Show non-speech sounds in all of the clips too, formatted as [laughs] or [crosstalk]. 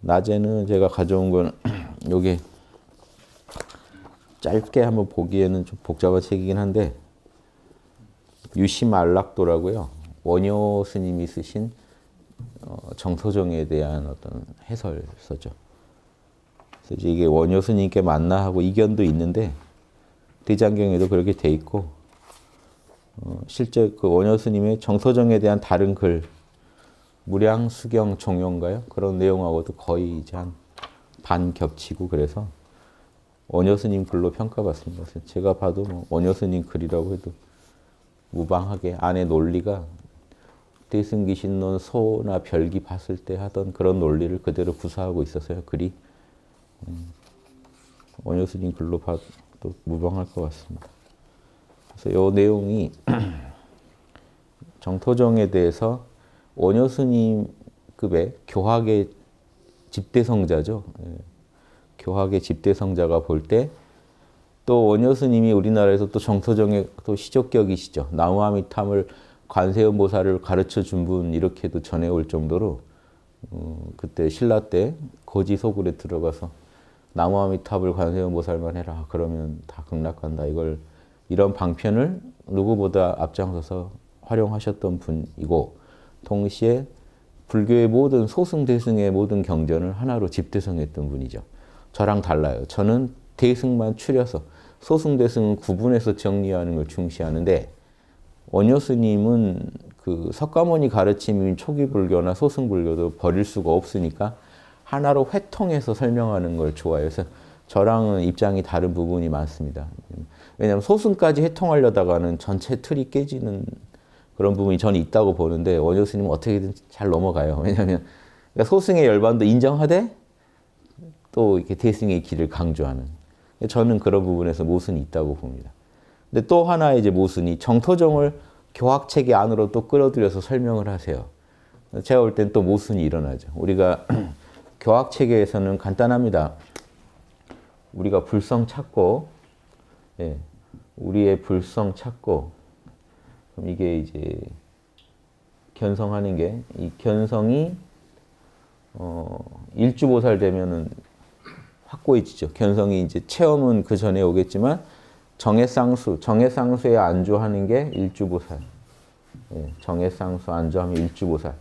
낮에는 제가 가져온 건 여기 [clears throat] 짧게 한번 보기에는 좀 복잡한 책이긴 한데 유시 말락도라고요. 원효 스님이 쓰신 어, 정서정에 대한 어떤 해설서죠. 그래서 이게 원효 스님께 만나 하고 이견도 있는데 대장경에도 그렇게 돼 있고 어, 실제 그 원효스님의 정서정에 대한 다른 글, 무량수경 종용가요? 그런 내용하고도 거의 이제 한반 겹치고 그래서 원효스님 글로 평가받습니다. 제가 봐도 뭐 원효스님 글이라고 해도 무방하게 안에 논리가 대승기신론 소나 별기 봤을 때 하던 그런 논리를 그대로 구사하고 있어서요. 글이 음, 원효스님 글로 봐도 무방할 것 같습니다. 그래서 이 내용이 정토정에 대해서 원효스님급의 교학의 집대성자죠. 예. 교학의 집대성자가 볼 때 또 원효스님이 우리나라에서 또 정토정의 또 시적격이시죠. 나무아미탐을 관세음 보살을 가르쳐 준 분 이렇게도 전해올 정도로 어, 그때 신라 때 거지 소굴에 들어가서 나무아미탑을 관세음보살만 해라 그러면 다 극락한다 이걸 이런 방편을 누구보다 앞장서서 활용하셨던 분이고 동시에 불교의 모든 소승대승의 모든 경전을 하나로 집대성했던 분이죠. 저랑 달라요. 저는 대승만 추려서 소승대승은 구분해서 정리하는 걸 중시하는데 원효스님은 그 석가모니 가르침인 초기 불교나 소승 불교도 버릴 수가 없으니까 하나로 회통해서 설명하는 걸 좋아해서 저랑은 입장이 다른 부분이 많습니다. 왜냐하면 소승까지 해통하려다가는 전체 틀이 깨지는 그런 부분이 저는 있다고 보는데 원 교수님은 어떻게든 잘 넘어가요. [laughs] 왜냐하면 그러니까 소승의 열반도 인정하되 또 이렇게 대승의 길을 강조하는 저는 그런 부분에서 모순이 있다고 봅니다. 근데 또 하나의 이제 모순이 정토정을 교학 체계 안으로 또 끌어들여서 설명을 하세요. 제가 볼땐또 모순이 일어나죠. 우리가 [clears throat] 교학 체계에서는 간단합니다. 우리가 불성 찾고 예, 우리의 불성 찾고 그럼 이게 이제 견성하는 게 이 견성이 어, 일주보살 되면은 확고해지죠. 견성이 이제 체험은 그 전에 오겠지만 정해 쌍수, 정의 쌍수에 안주하는 게 일주보살. 예, 정해 쌍수 안주하면 일주보살.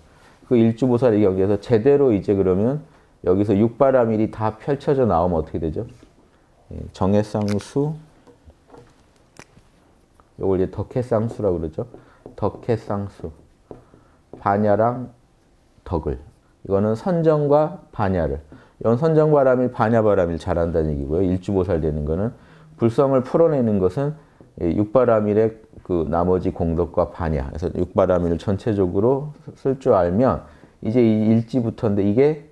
그일주보살이여기에서 제대로 이제 그러면 여기서 육바라밀이 다 펼쳐져 나오면 어떻게 되죠? 예, 정해쌍수 요걸 이제 덕해쌍수라고 그러죠. 덕해쌍수 반야랑 덕을 이거는 선정과 반야를 이건 선정바람이 반야바람일 잘한다는 얘기고요. 일주보살 되는 거는 불성을 풀어내는 것은 육바람일의 그 나머지 공덕과 반야 그래서 육바람일을 전체적으로 쓸 줄 알면 이제 일지부터인데 이게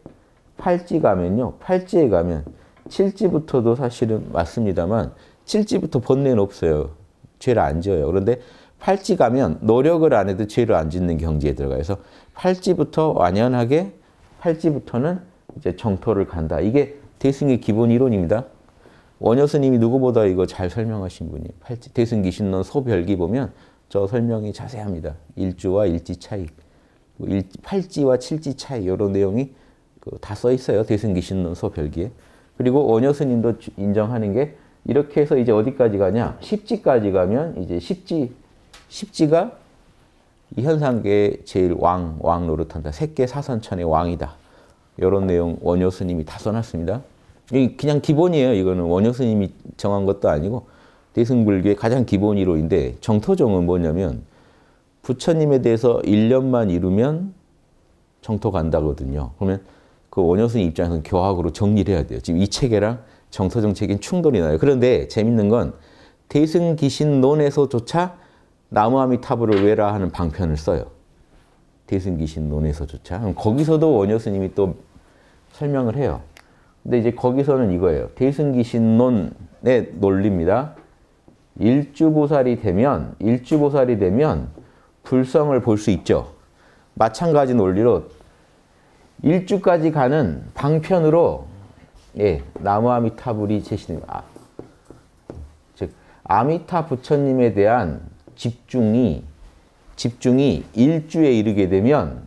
팔찌 가면요. 팔찌에 가면 7지부터도 사실은 맞습니다만 7지부터 번뇌는 없어요. 죄를 안 지어요. 그런데 8지 가면 노력을 안 해도 죄를 안 짓는 경지에 들어가서 8지부터 완연하게 8지부터는 이제 정토를 간다. 이게 대승의 기본 이론입니다. 원효 스님이 누구보다 이거 잘 설명하신 분이에요. 팔지, 대승기신론 소별기 보면 저 설명이 자세합니다. 일주와 일지 차이, 뭐 일, 팔지와 칠지 차이 이런 내용이 그 다써 있어요. 대승기신론 소별기에. 그리고 원효스님도 인정하는 게 이렇게 해서 이제 어디까지 가냐? 십지까지 가면 이제 십지, 십지가 이 현상계의 제일 왕, 왕 노릇한다. 색계 사선천의 왕이다. 이런 내용 원효스님이 다 써놨습니다. 이 그냥 기본이에요. 이거는 원효스님이 정한 것도 아니고 대승불교의 가장 기본 이론인데 정토종은 뭐냐면 부처님에 대해서 1년만 이루면 정토 간다거든요. 그러면 그 원효선 입장에서는 교학으로 정리를 해야 돼요. 지금 이 체계랑 정서정 책인 충돌이 나요. 그런데 재밌는 건 대승기신론에서조차 나무아미타불을 외라 하는 방편을 써요. 대승기신론에서조차. 그럼 거기서도 원효스님이 또 설명을 해요. 근데 이제 거기서는 이거예요. 대승기신론의 논리입니다. 일주보살이 되면 일주보살이 되면 불성을 볼 수 있죠. 마찬가지 논리로 일주까지 가는 방편으로 예, 나무 아미타불이 제시됩 아, 즉 아미타 부처님에 대한 집중이 집중이 일주에 이르게 되면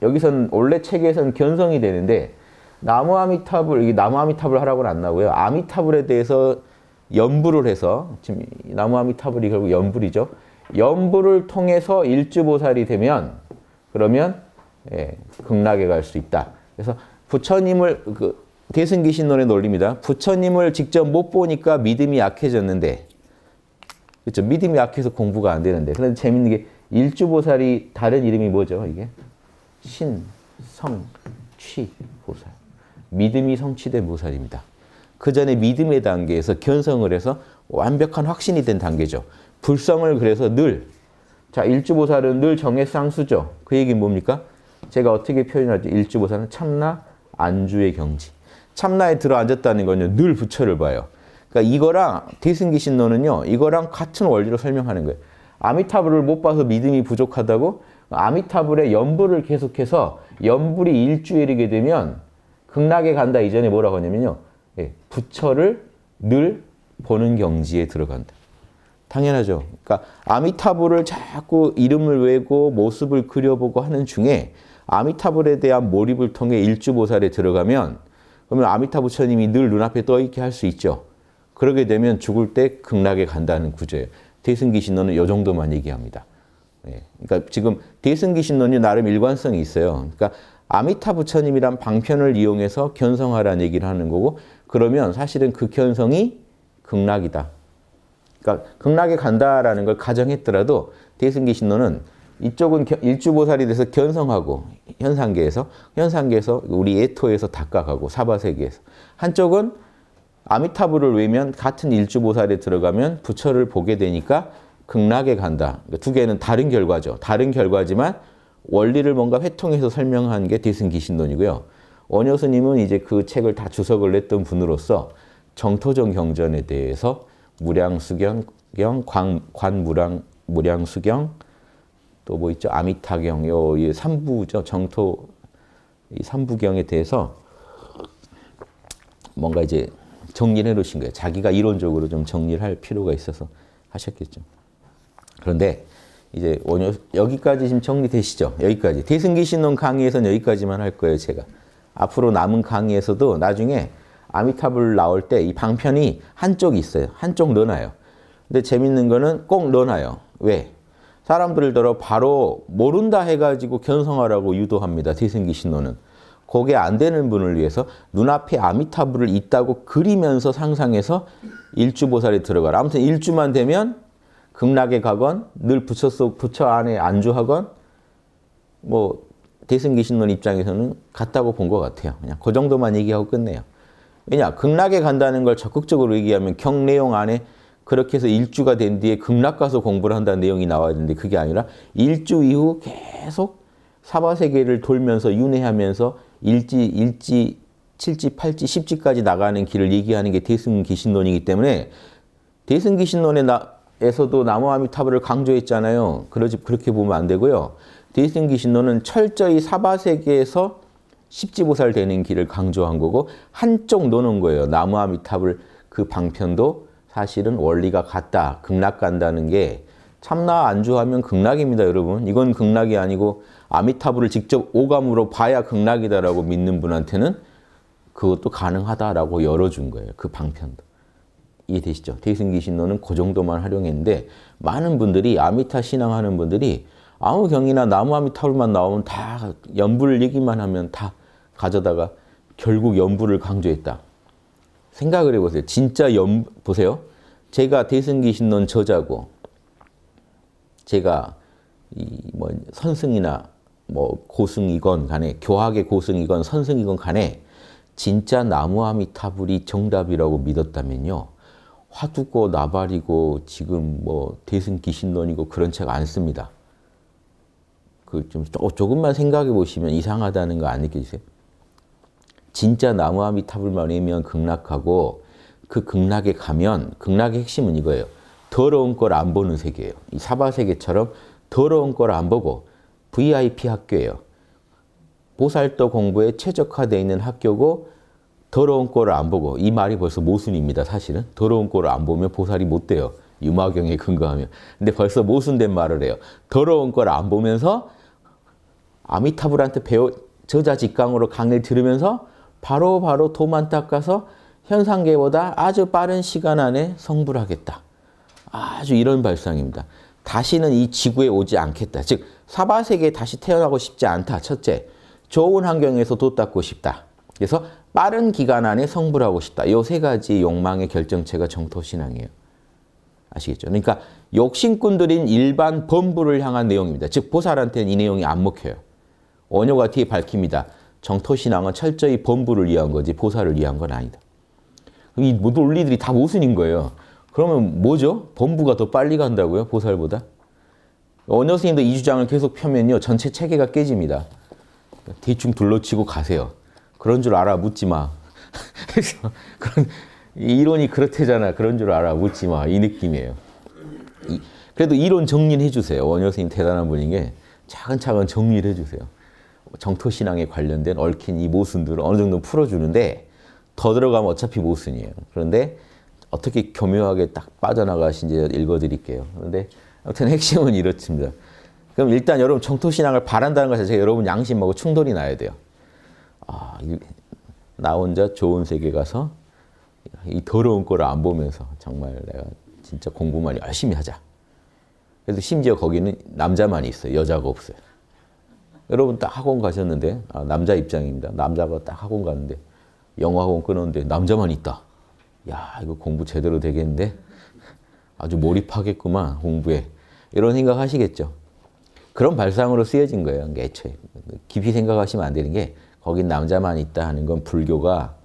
여기서 원래 책에서 견성이 되는데 나무 아미타불 이게 나무 아미타불 하라고는 안나고요 아미타불에 대해서 연부를 해서 지금 나무 아미타불이 결국 연불이죠. 연부를 통해서 일주보살이 되면 그러면 예, 극락에 갈 수 있다. 그래서 부처님을 그 대승기신론의 논리입니다. 부처님을 직접 못 보니까 믿음이 약해졌는데 그렇죠. 믿음이 약해서 공부가 안 되는데 그런데 재밌는 게 일주보살이 다른 이름이 뭐죠? 이게 신, 성, 취, 보살. 믿음이 성취된 보살입니다. 그 전에 믿음의 단계에서 견성을 해서 완벽한 확신이 된 단계죠. 불성을 그래서 늘, 자, 일주보살은 늘 정의 쌍수죠. 그 얘기는 뭡니까? 제가 어떻게 표현하죠? 일주보사는 참나 안주의 경지. 참나에 들어앉았다는 건요. 늘 부처를 봐요. 그러니까 이거랑 대승기 신론은요. 이거랑 같은 원리로 설명하는 거예요. 아미타불을 못 봐서 믿음이 부족하다고 아미타불의 연불을 계속해서 연불이 일주일이게 되면 극락에 간다 이전에 뭐라고 하냐면요. 예, 부처를 늘 보는 경지에 들어간다. 당연하죠. 그러니까 아미타불을 자꾸 이름을 외고 모습을 그려보고 하는 중에 아미타불에 대한 몰입을 통해 일주보살에 들어가면 그러면 아미타 부처님이 늘 눈앞에 떠있게 할 수 있죠. 그러게 되면 죽을 때 극락에 간다는 구조예요. 대승기 신론은 이 정도만 얘기합니다. 예. 그러니까 지금 대승기 신론이 나름 일관성이 있어요. 그러니까 아미타 부처님이란 방편을 이용해서 견성하라는 얘기를 하는 거고 그러면 사실은 그 견성이 극락이다. 그러니까 극락에 간다라는 걸 가정했더라도 대승기 신론은 이쪽은 일주보살이 돼서 견성하고 현상계에서 현상계에서 우리 예토에서 닦아가고 사바세계에서 한쪽은 아미타불을 외면 같은 일주보살에 들어가면 부처를 보게 되니까 극락에 간다. 그러니까 두 개는 다른 결과죠. 다른 결과지만 원리를 뭔가 회통해서 설명한 게 대승기신론이고요. 원효 스님은 이제 그 책을 다 주석을 냈던 분으로서 정토정 경전에 대해서 무량수경, 광, 관무량, 무량수경, 또뭐 있죠? 아미타경, 요, 이 삼부죠. 정토, 이 삼부경에 대해서 뭔가 이제 정리를 해 놓으신 거예요. 자기가 이론적으로 좀 정리를 할 필요가 있어서 하셨겠죠. 그런데 이제 원효, 여기까지 지금 정리되시죠? 여기까지. 대승기신론 강의에서는 여기까지만 할 거예요, 제가. 앞으로 남은 강의에서도 나중에 아미타불 나올 때 이 방편이 한쪽이 있어요. 한쪽 넣어놔요. 근데 재밌는 거는 꼭 넣어놔요. 왜? 사람들을 들어 바로 모른다 해가지고 견성하라고 유도합니다. 태생기 신호는. 그게 안 되는 분을 위해서 눈앞에 아미타불을 있다고 그리면서 상상해서 일주보살이 들어가라. 아무튼 일주만 되면 극락에 가건 늘 부처 속 부처 안에 안주하건 뭐 대승기신론 입장에서는 같다고 본 것 같아요. 그냥 그 정도만 얘기하고 끝내요. 왜냐 극락에 간다는 걸 적극적으로 얘기하면 경 내용 안에 그렇게 해서 일주가 된 뒤에 극락 가서 공부를 한다는 내용이 나와야 되는데 그게 아니라 일주 이후 계속 사바 세계를 돌면서 윤회하면서 일지 일지 칠지팔지십지까지 나가는 길을 얘기하는 게 대승기신론이기 때문에 대승기신론에 서도 나무아미타불을 강조했잖아요. 그러지 그렇게 보면 안 되고요. 대승기신론은 철저히 사바세계에서 십지보살 되는 길을 강조한 거고 한쪽 노는 거예요. 나무아미타불 그 방편도 사실은 원리가 같다. 극락 간다는 게 참나 안주하면 극락입니다, 여러분. 이건 극락이 아니고 아미타부를 직접 오감으로 봐야 극락이다라고 믿는 분한테는 그것도 가능하다라고 열어준 거예요. 그 방편도. 이해되시죠? 대승기신론은 그 정도만 활용했는데 많은 분들이 아미타 신앙하는 분들이 아무 경이나 나무 아미타불만 나오면 다 연불 얘기만 하면 다 가져다가 결국 연불을 강조했다. 생각을 해보세요. 진짜 연 보세요. 제가 대승기 신론 저자고 제가 이뭐 선승이나 뭐 고승이건 간에 교학의 고승이건 선승이건 간에 진짜 나무아미타불이 정답이라고 믿었다면요. 화두고 나발이고 지금 뭐 대승기 신론이고 그런 책 안 씁니다. 그좀 조금만 생각해 보시면 이상하다는 거 안 느껴지세요? 진짜 나무아미 탑을 만하면 극락하고 그 극락에 가면 극락의 핵심은 이거예요. 더러운 걸 안 보는 세계예요. 이 사바 세계처럼 더러운 걸 안 보고 VIP 학교예요. 보살도 공부에 최적화되어 있는 학교고 더러운 꼴을 안 보고 이 말이 벌써 모순입니다. 사실은 더러운 꼴을 안 보면 보살이 못 돼요. 유마경에 근거하면. 근데 벌써 모순된 말을 해요. 더러운 꼴을 안 보면서 아미타불한테 배워 저자 직강으로 강의를 들으면서 바로바로 바로 도만 닦아서 현상계보다 아주 빠른 시간 안에 성불하겠다. 아주 이런 발상입니다. 다시는 이 지구에 오지 않겠다. 즉 사바세계에 다시 태어나고 싶지 않다. 첫째, 좋은 환경에서 도 닦고 싶다. 그래서 빠른 기간 안에 성불하고 싶다. 이 세 가지 욕망의 결정체가 정토신앙이에요. 아시겠죠? 그러니까 욕심꾼들인 일반 범부를 향한 내용입니다. 즉 보살한테는 이 내용이 안 먹혀요. 원효가 뒤에 밝힙니다. 정토신앙은 철저히 범부를 위한 거지 보살을 위한 건 아니다. 이 논리들이 다 모순인 거예요. 그러면 뭐죠? 범부가 더 빨리 간다고요? 보살보다? 원효 스님도 이 주장을 계속 펴면요. 전체 체계가 깨집니다. 대충 둘러치고 가세요. 그런 줄 알아 묻지 마. [laughs] 그래서 그런 이론이 그렇대잖아. 그런 줄 알아 묻지 마. 이 느낌이에요. 그래도 이론 정리해 주세요. 원효 스님 대단한 분인 게 차근차근 정리를 해 주세요. 정토신앙에 관련된 얽힌 이 모순들을 어느 정도 풀어주는데 더 들어가면 어차피 모순이에요. 그런데 어떻게 교묘하게 딱 빠져나가신지 읽어드릴게요. 그런데 아무튼 핵심은 이렇습니다. 그럼 일단 여러분 정토신앙을 바란다는 것 자체가 여러분 양심하고 충돌이 나야 돼요. 아, 나 혼자 좋은 세계 가서 이 더러운 꼴을 안 보면서 정말 내가 진짜 공부만 열심히 하자. 그래서 심지어 거기는 남자만 있어요. 여자가 없어요. 여러분 딱 학원 가셨는데 아, 남자 입장입니다. 남자가 딱 학원 갔는데 영어 학원 끊었는데 남자만 있다. 야 이거 공부 제대로 되겠는데? 아주 몰입하겠구만 공부에. 이런 생각하시겠죠. 그런 발상으로 쓰여진 거예요. 애초에. 깊이 생각하시면 안 되는 게 거긴 남자만 있다 하는 건 불교가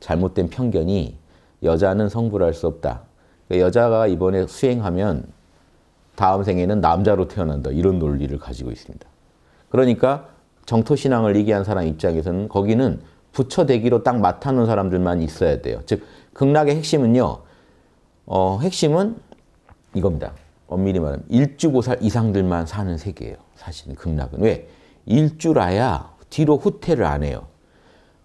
잘못된 편견이 여자는 성불할 수 없다. 그러니까 여자가 이번에 수행하면 다음 생에는 남자로 태어난다. 이런 논리를 가지고 있습니다. 그러니까 정토신앙을 얘기한 사람 입장에서는 거기는 부처 대기로 딱 맡아놓은 사람들만 있어야 돼요. 즉 극락의 핵심은요. 어, 핵심은 이겁니다. 엄밀히 말하면 일주고살 이상들만 사는 세계예요. 사실은 극락은. 왜? 일주라야 뒤로 후퇴를 안 해요.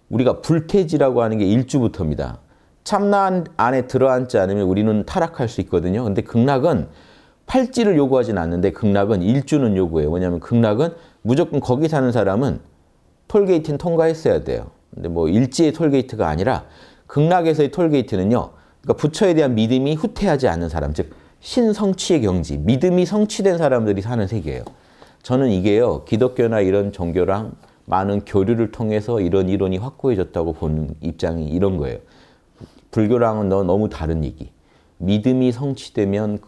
우리가 불태지라고 하는 게 일주부터입니다. 참나 안에 들어앉지 않으면 우리는 타락할 수 있거든요. 근데 극락은 팔찌를 요구하진 않는데 극락은 일주는 요구해요. 왜냐하면 극락은 무조건 거기 사는 사람은 톨게이트는 통과했어야 돼요. 근데 뭐 일지의 톨게이트가 아니라 극락에서의 톨게이트는요. 그러니까 부처에 대한 믿음이 후퇴하지 않는 사람, 즉 신성취의 경지, 믿음이 성취된 사람들이 사는 세계예요. 저는 이게요. 기독교나 이런 종교랑 많은 교류를 통해서 이런 이론이 확고해졌다고 보는 입장이 이런 거예요. 불교랑은 너무 다른 얘기. 믿음이 성취되면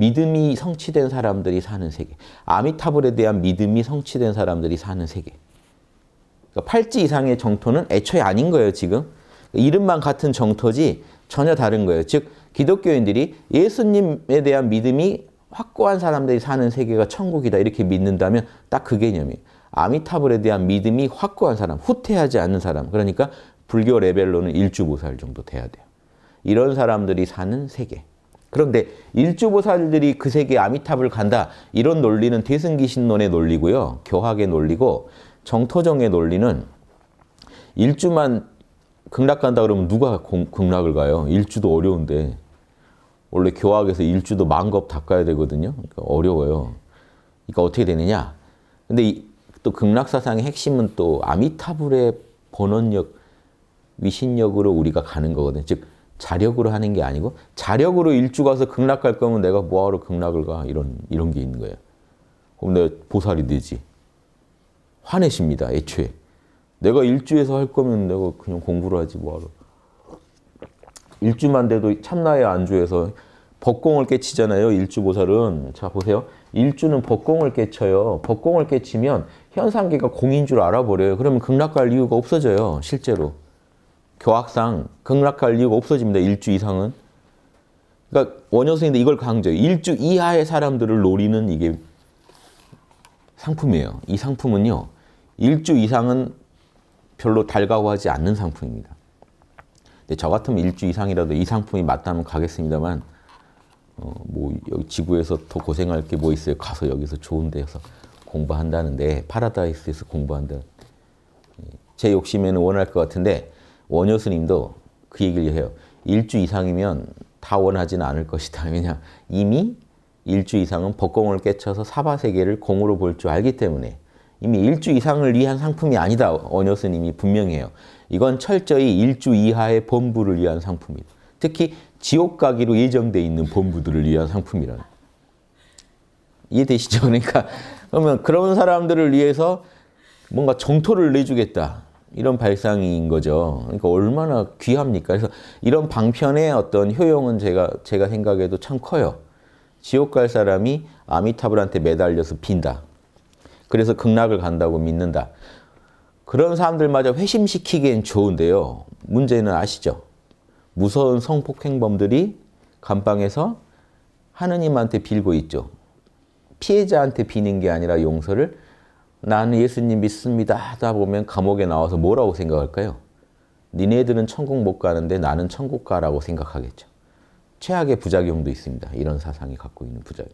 믿음이 성취된 사람들이 사는 세계. 아미타불에 대한 믿음이 성취된 사람들이 사는 세계. 그러니까 팔찌 이상의 정토는 애초에 아닌 거예요, 지금. 이름만 같은 정토지 전혀 다른 거예요. 즉, 기독교인들이 예수님에 대한 믿음이 확고한 사람들이 사는 세계가 천국이다 이렇게 믿는다면 딱 그 개념이에요. 아미타불에 대한 믿음이 확고한 사람, 후퇴하지 않는 사람. 그러니까 불교 레벨로는 일주보살 정도 돼야 돼요. 이런 사람들이 사는 세계. 그런데 일주보살들이 그 세계 아미탑을 간다 이런 논리는 대승기 신론의 논리고요. 교학의 논리고 정토정의 논리는 일주만 극락 간다 그러면 누가 공, 극락을 가요? 일주도 어려운데 원래 교학에서 일주도 만겁 닦아야 되거든요. 그러니까 어려워요. 그러니까 어떻게 되느냐? 근데 또 극락 사상의 핵심은 또 아미타불의 번원력, 위신력으로 우리가 가는 거거든요. 즉 자력으로 하는 게 아니고 자력으로 일주 가서 극락 할 거면 내가 뭐하러 극락을 가 이런 이런 게 있는 거예요. 그럼 내가 보살이 되지. 화내십니다. 애초에. 내가 일주에서 할 거면 내가 그냥 공부를 하지 뭐하러. 일주만 돼도 참나의 안주에서 법공을 깨치잖아요. 일주 보살은. 자 보세요. 일주는 법공을 깨쳐요. 법공을 깨치면 현상계가 공인 줄 알아버려요. 그러면 극락 갈 이유가 없어져요. 실제로. 교학상 극락할 이유가 없어집니다. 일주 이상은. 그러니까 원효선인데 이걸 강조해요. 일주 이하의 사람들을 노리는 이게 상품이에요. 이 상품은요. 일주 이상은 별로 달가워하지 않는 상품입니다. 근데 저 같으면 일주 이상이라도 이 상품이 맞다면 가겠습니다만 어, 뭐 여기 지구에서 더 고생할 게 뭐 있어요. 가서 여기서 좋은 데서 공부한다는데 파라다이스에서 공부한다. 예, 제 욕심에는 원할 것 같은데 원효 스님도 그 얘기를 해요. 일주 이상이면 다 원하지는 않을 것이다. 왜냐 이미 일주 이상은 법공을 깨쳐서 사바 세계를 공으로 볼 줄 알기 때문에 이미 일주 이상을 위한 상품이 아니다. 원효 스님이 분명해요. 이건 철저히 일주 이하의 본부를 위한 상품이다. 특히 지옥 가기로 예정돼 있는 본부들을 위한 상품이라 이해되시죠? 그러니까 그러면 그런 사람들을 위해서 뭔가 정토를 내주겠다. 이런 발상인 거죠. 그러니까 얼마나 귀합니까? 그래서 이런 방편의 어떤 효용은 제가 제가 생각해도 참 커요. 지옥 갈 사람이 아미타불한테 매달려서 빈다. 그래서 극락을 간다고 믿는다. 그런 사람들마저 회심시키기엔 좋은데요. 문제는 아시죠? 무서운 성폭행범들이 감방에서 하느님한테 빌고 있죠. 피해자한테 비는 게 아니라 용서를 나는 예수님 믿습니다 하다 보면 감옥에 나와서 뭐라고 생각할까요? 니네들은 천국 못 가는데 나는 천국 가라고 생각하겠죠. 최악의 부작용도 있습니다. 이런 사상이 갖고 있는 부작용.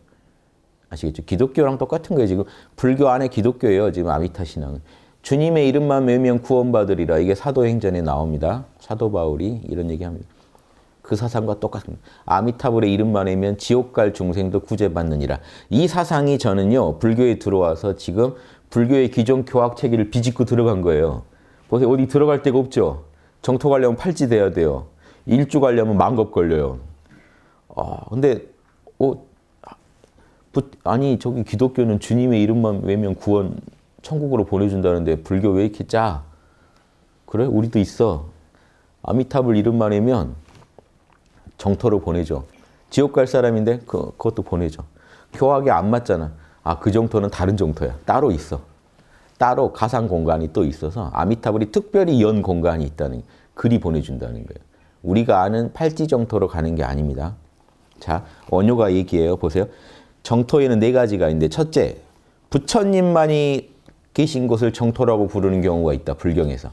아시겠죠? 기독교랑 똑같은 거예요. 지금 불교 안에 기독교예요. 지금 아미타 신앙은. 주님의 이름만 외면 구원받으리라. 이게 사도행전에 나옵니다. 사도 바울이 이런 얘기합니다. 그 사상과 똑같습니다. 아미타불의 이름만 외면 지옥 갈 중생도 구제받느니라. 이 사상이 저는요. 불교에 들어와서 지금 불교의 기존 교학 체계를 비집고 들어간 거예요. 보세요. 어디 들어갈 데가 없죠. 정토 가려면 팔찌 돼야 돼요. 일주 가려면 만겁 걸려요. 아, 근데 어, 부, 아니 저기 기독교는 주님의 이름만 외면 구원 천국으로 보내준다는데 불교 왜 이렇게 짜? 그래? 우리도 있어. 아미타불 이름만 외면 정토로 보내죠. 지옥 갈 사람인데 그, 그것도 보내죠. 교학이 안 맞잖아. 아, 그 정토는 다른 정토야. 따로 있어. 따로 가상 공간이 또 있어서 아미타불이 특별히 연 공간이 있다는 글이 보내준다는 거예요. 우리가 아는 팔찌 정토로 가는 게 아닙니다. 자, 원효가 얘기해요. 보세요. 정토에는 네 가지가 있는데 첫째, 부처님만이 계신 곳을 정토라고 부르는 경우가 있다. 불경에서.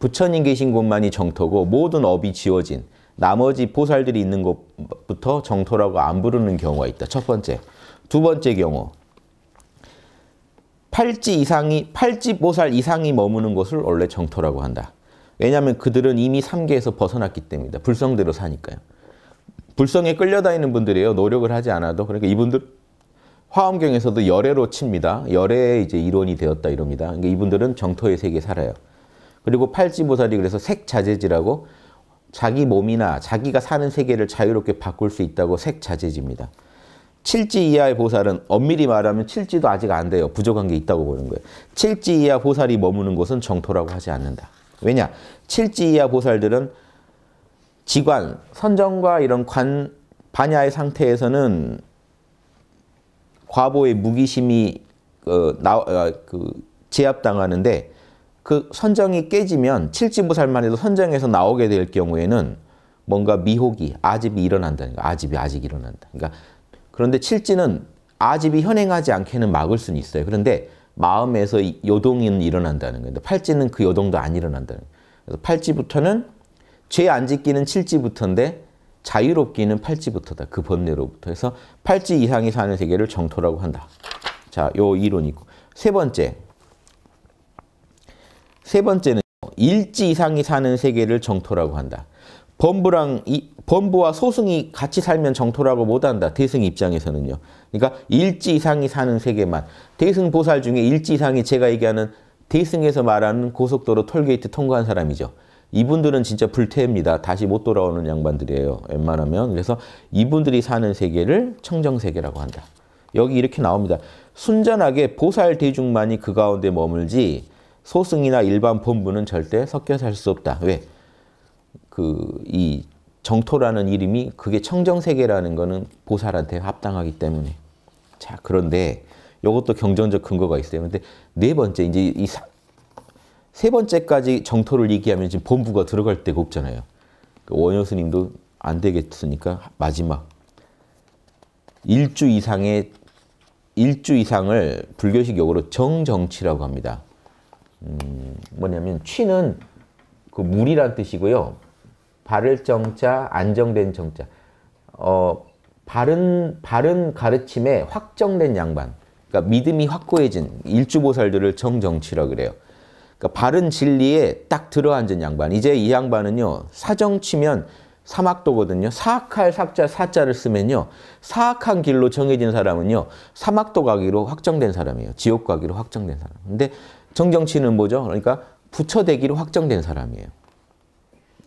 부처님 계신 곳만이 정토고 모든 업이 지워진 나머지 보살들이 있는 곳부터 정토라고 안 부르는 경우가 있다. 첫 번째. 두 번째 경우. 팔찌 이상이 팔찌 보살 이상이 머무는 곳을 원래 정토라고 한다. 왜냐하면 그들은 이미 삼계에서 벗어났기 때문이다. 불성대로 사니까요. 불성에 끌려다니는 분들이에요. 노력을 하지 않아도 그러니까 이분들 화엄경에서도 열애로 칩니다. 열애의 이제 이론이 되었다 이럽니다. 그러니까 이분들은 정토의 세계 살아요. 그리고 팔찌보살이 그래서 색자재지라고 자기 몸이나 자기가 사는 세계를 자유롭게 바꿀 수 있다고 색자재지입니다. 7지 이하의 보살은 엄밀히 말하면 7지도 아직 안 돼요. 부족한 게 있다고 보는 거예요. 7지 이하 보살이 머무는 곳은 정토라고 하지 않는다. 왜냐? 7지 이하 보살들은 지관, 선정과 이런 관, 반야의 상태에서는 과보의 무기심이 어, 나, 어, 그 제압당하는데 그 선정이 깨지면 7지보살만 해도 선정에서 나오게 될 경우에는 뭔가 미혹이, 아집이 일어난다는 거 아집이 아직 일어난다. 그러니까 그런데 칠지는 아집이 현행하지 않게는 막을 수는 있어요. 그런데 마음에서 요동이 일어난다는 거예요. 팔찌는 그 요동도 안 일어난다는 거예요. 그래서 팔찌부터는 죄 안 짓기는 칠지부터인데 자유롭기는 팔찌부터다. 그 번뇌로부터 해서 팔찌 이상이 사는 세계를 정토라고 한다. 자, 요 이론이고. 세 번째. 세 번째는 일지 이상이 사는 세계를 정토라고 한다. 범부랑 이, 범부와 소승이 같이 살면 정토라고 못한다. 대승 입장에서는요. 그러니까 일지 이상이 사는 세계만. 대승 보살 중에 일지 이상이 제가 얘기하는 대승에서 말하는 고속도로 톨게이트 통과한 사람이죠. 이분들은 진짜 불태입니다. 다시 못 돌아오는 양반들이에요. 웬만하면. 그래서 이분들이 사는 세계를 청정세계라고 한다. 여기 이렇게 나옵니다. 순전하게 보살 대중만이 그 가운데 머물지 소승이나 일반 본부는 절대 섞여 살 수 없다. 왜? 그이 정토라는 이름이 그게 청정세계라는 거는 보살한테 합당하기 때문에. 자, 그런데 이것도 경전적 근거가 있어요. 근데 네 번째, 이제 이 사, 세 번째까지 정토를 얘기하면 지금 본부가 들어갈 데가 없잖아요. 그 원효스님도 안 되겠으니까 마지막. 일주 이상의 일주 이상을 불교식 용으로 정정치라고 합니다. 음, 뭐냐면 취는 그 물이란 뜻이고요. 바를 정자, 안정된 정자. 어, 바른, 바른 가르침에 확정된 양반. 그러니까 믿음이 확고해진 일주보살들을 정정치라 그래요. 그러니까 바른 진리에 딱 들어앉은 양반. 이제 이 양반은요, 사정치면 사막도거든요. 사악할 삭자 사자를 쓰면요. 사악한 길로 정해진 사람은요. 사막도 가기로 확정된 사람이에요. 지옥 가기로 확정된 사람. 근데 정정치는 뭐죠? 그러니까 부처되기로 확정된 사람이에요.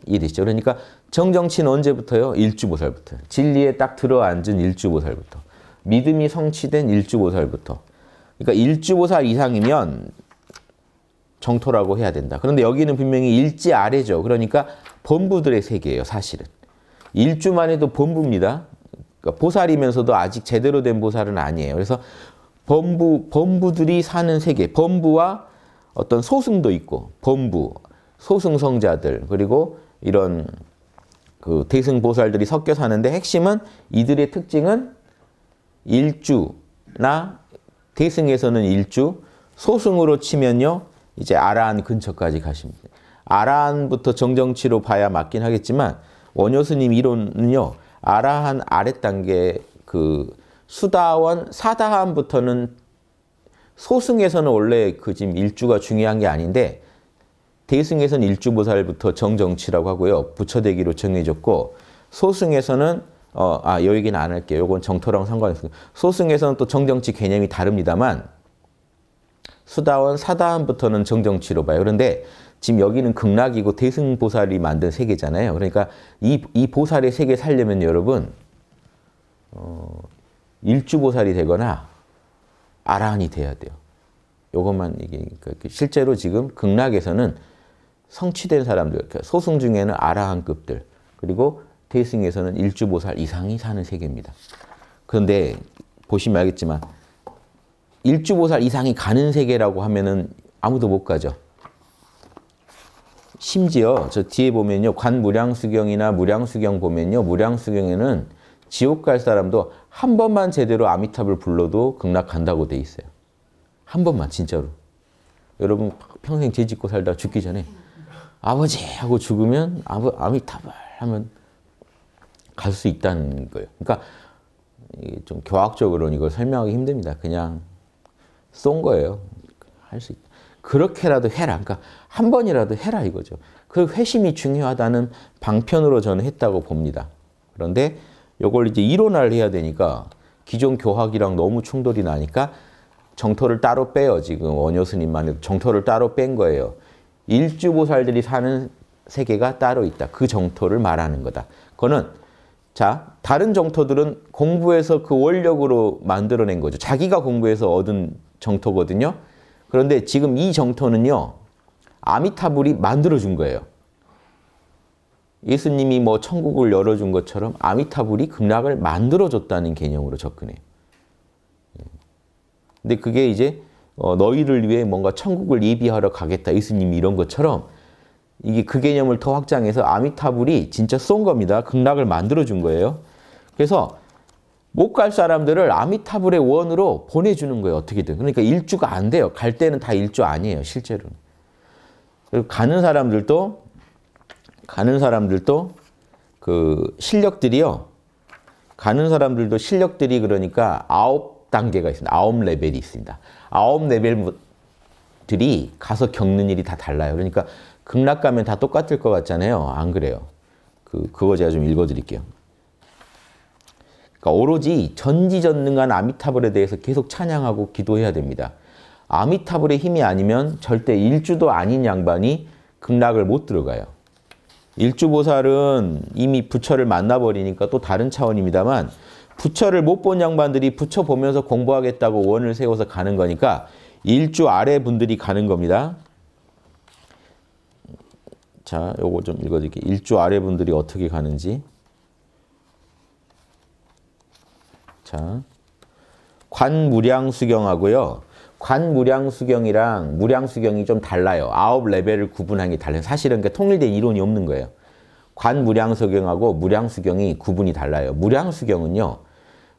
일이죠. 그러니까 정정치는 언제부터요? 일주보살부터. 진리에 딱 들어앉은 일주보살부터. 믿음이 성취된 일주보살부터. 그러니까 일주보살 이상이면 정토라고 해야 된다. 그런데 여기는 분명히 일지 아래죠. 그러니까 범부들의 세계예요, 사실은. 일주만 해도 범부입니다. 그러니까 보살이면서도 아직 제대로 된 보살은 아니에요. 그래서 범부, 범부들이 사는 세계, 범부와 어떤 소승도 있고, 범부, 소승성자들, 그리고 이런 그 대승보살들이 섞여 사는데 핵심은 이들의 특징은 일주나 대승에서는 일주, 소승으로 치면요. 이제 아라한 근처까지 가십니다. 아라한부터 정정치로 봐야 맞긴 하겠지만 원효스님 이론은요. 아라한 아래 단계 그 수다원 사다한부터는 소승에서는 원래 그 지금 일주가 중요한 게 아닌데 대승에서는 일주보살부터 정정치라고 하고요. 부처대기로 정해졌고 소승에서는 어, 아, 요 얘기는 안 할게요. 요건 정토랑 상관없습니 소승에서는 또 정정치 개념이 다릅니다만 수다원, 사다원부터는 정정치로 봐요. 그런데 지금 여기는 극락이고 대승보살이 만든 세계잖아요. 그러니까 이, 이 보살의 세계 살려면 여러분 어, 일주보살이 되거나 아라한이 돼야 돼요. 요것만 이게 실제로 지금 극락에서는 성취된 사람들, 그러니까 소승 중에는 아라한급들, 그리고 태승에서는 일주보살 이상이 사는 세계입니다. 그런데 보시면 알겠지만 일주보살 이상이 가는 세계라고 하면은 아무도 못 가죠. 심지어 저 뒤에 보면요. 관무량수경이나 무량수경 보면요. 무량수경에는 지옥 갈 사람도 한 번만 제대로 아미탑을 불러도 극락 간다고 돼 있어요. 한 번만 진짜로. 여러분 평생 죄 짓고 살다 죽기 전에 아버지 하고 죽으면 아버, 아미타불 하면 갈 수 있다는 거예요. 그러니까 좀 교학적으로는 이걸 설명하기 힘듭니다. 그냥 쏜 거예요. 할 수 있다. 그렇게라도 해라. 그러니까 한 번이라도 해라 이거죠. 그 회심이 중요하다는 방편으로 저는 했다고 봅니다. 그런데 이걸 이제 이론화를 해야 되니까 기존 교학이랑 너무 충돌이 나니까 정토를 따로 빼요. 지금 원효스님만 정토를 따로 뺀 거예요. 일주보살들이 사는 세계가 따로 있다. 그 정토를 말하는 거다. 그거는 자 다른 정토들은 공부해서 그 원력으로 만들어낸 거죠. 자기가 공부해서 얻은 정토거든요. 그런데 지금 이 정토는요. 아미타불이 만들어준 거예요. 예수님이 뭐 천국을 열어준 것처럼 아미타불이 극락을 만들어줬다는 개념으로 접근해요. 예. 근데 그게 이제 어, 너희를 위해 뭔가 천국을 예비하러 가겠다. 예수님이 이런 것처럼 이게 그 개념을 더 확장해서 아미타불이 진짜 쏜 겁니다. 극락을 만들어 준 거예요. 그래서 못 갈 사람들을 아미타불의 원으로 보내주는 거예요. 어떻게든. 그러니까 일주가 안 돼요. 갈 때는 다 일주 아니에요. 실제로는. 그리고 가는 사람들도 가는 사람들도 그 실력들이요. 가는 사람들도 실력들이 그러니까 아홉 단계가 있습니다. 아홉 레벨이 있습니다. 아홉 레벨들이 가서 겪는 일이 다 달라요. 그러니까 극락 가면 다 똑같을 것 같잖아요. 안 그래요. 그, 그거 제가 좀 읽어드릴게요. 그러니까 오로지 전지전능한 아미타불에 대해서 계속 찬양하고 기도해야 됩니다. 아미타불의 힘이 아니면 절대 일주도 아닌 양반이 극락을 못 들어가요. 일주보살은 이미 부처를 만나버리니까 또 다른 차원입니다만 부처를 못 본 양반들이 부처 보면서 공부하겠다고 원을 세워서 가는 거니까 일주 아래 분들이 가는 겁니다. 자, 요거 좀 읽어드릴게요. 일주 아래 분들이 어떻게 가는지. 자, 관무량수경하고요. 관무량수경이랑 무량수경이 좀 달라요. 아홉 레벨을 구분한 게 달라요. 사실은 그러니까 통일된 이론이 없는 거예요. 관무량수경하고 무량수경이 구분이 달라요. 무량수경은요.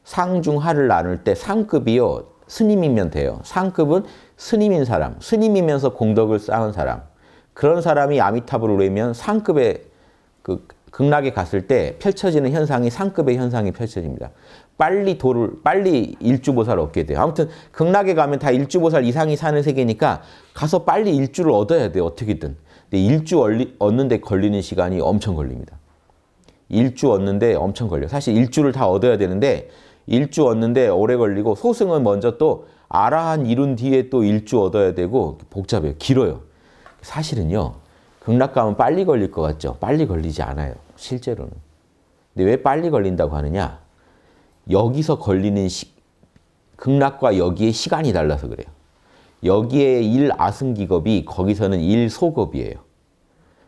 상중하를 나눌 때 상급이요. 스님이면 돼요. 상급은 스님인 사람, 스님이면서 공덕을 쌓은 사람. 그런 사람이 아미타불오 외면 상급의 그 극락에 갔을 때 펼쳐지는 현상이 상급의 현상이 펼쳐집니다. 빨리 도를 빨리 일주보살 얻게 돼요. 아무튼 극락에 가면 다 일주보살 이상이 사는 세계니까 가서 빨리 일주를 얻어야 돼요. 어떻게든. 근데 일주 얼리, 얻는데 걸리는 시간이 엄청 걸립니다. 일주 얻는데 엄청 걸려요. 사실 일주를 다 얻어야 되는데 일주 얻는데 오래 걸리고 소승은 먼저 또 아라한 이룬 뒤에 또 일주 얻어야 되고 복잡해요. 길어요. 사실은요. 극락감은 빨리 걸릴 것 같죠? 빨리 걸리지 않아요. 실제로는. 근데 왜 빨리 걸린다고 하느냐? 여기서 걸리는 시, 극락과 여기의 시간이 달라서 그래요. 여기에 일 아승기겁이 거기서는 일 소겁이에요.